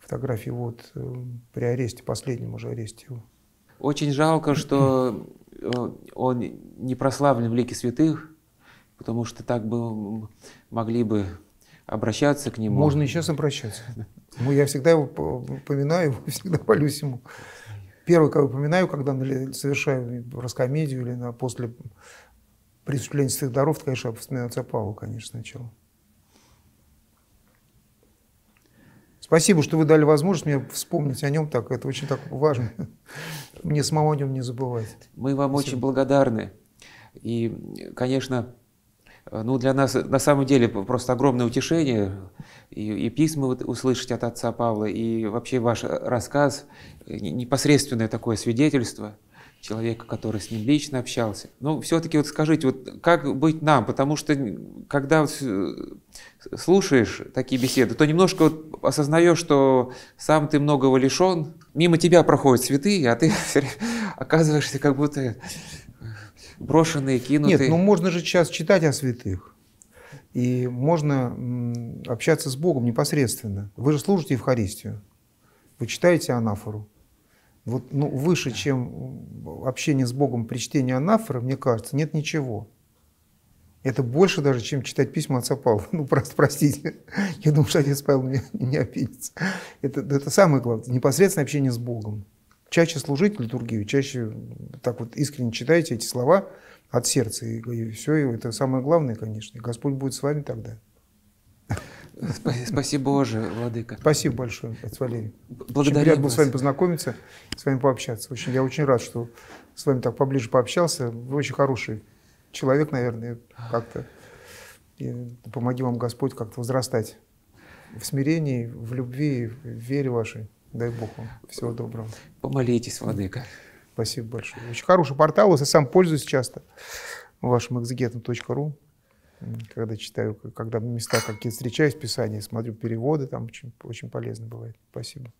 фотографии вот э, при аресте, последнем уже аресте его. Очень жалко, что он не прославлен в лике святых, потому что так бы могли бы обращаться к нему. Можно и сейчас обращаться. Ну, я всегда его упоминаю, всегда полюсь ему. Первый, когда упоминаю, когда совершаю раскомедию или на, после преступления святых даров, конечно, вспоминаю отца Павла, конечно, сначала. Спасибо, что вы дали возможность мне вспомнить о нем так. Это очень так важно. Мне самого о нем не забывать. Мы вам Спасибо. очень благодарны. И, конечно, ну, для нас на самом деле просто огромное утешение и, и письма услышать от отца Павла, и вообще ваш рассказ, непосредственное такое свидетельство – человека, который с ним лично общался. Но все-таки вот скажите, вот как быть нам? Потому что когда вот э, слушаешь такие беседы, то немножко вот осознаешь, что сам ты многого лишен. Мимо тебя проходят святые, а ты оказываешься как будто э, брошенный, кинутый. Нет, ну можно же сейчас читать о святых. И можно общаться с Богом непосредственно. Вы же служите Евхаристию. Вы читаете анафору. Вот, ну, выше, чем общение с Богом при чтении анафоры, мне кажется, нет ничего. Это больше даже, чем читать письма отца Павла. Ну, просто простите. Я думаю, что отец Павел меня не обидится. Это, это самое главное. Непосредственное общение с Богом. Чаще служить литургию, чаще так вот искренне читайте эти слова от сердца. И, и все, и это самое главное, конечно. Господь будет с вами тогда. Спасибо, Боже, Владыка. Спасибо большое, отец Валерий. Благодарю очень был с вами познакомиться, с вами пообщаться. Очень, я очень рад, что с вами так поближе пообщался. Вы очень хороший человек, наверное, как-то. помоги вам Господь как-то возрастать в смирении, в любви, в вере вашей. Дай Бог вам всего доброго. Помолитесь, Владыка. Спасибо большое. Очень хороший портал, я сам пользуюсь часто вашим экзегетом.ру когда читаю, когда места какие встречаюсь в Писании, смотрю переводы, там очень, очень полезно бывает. Спасибо.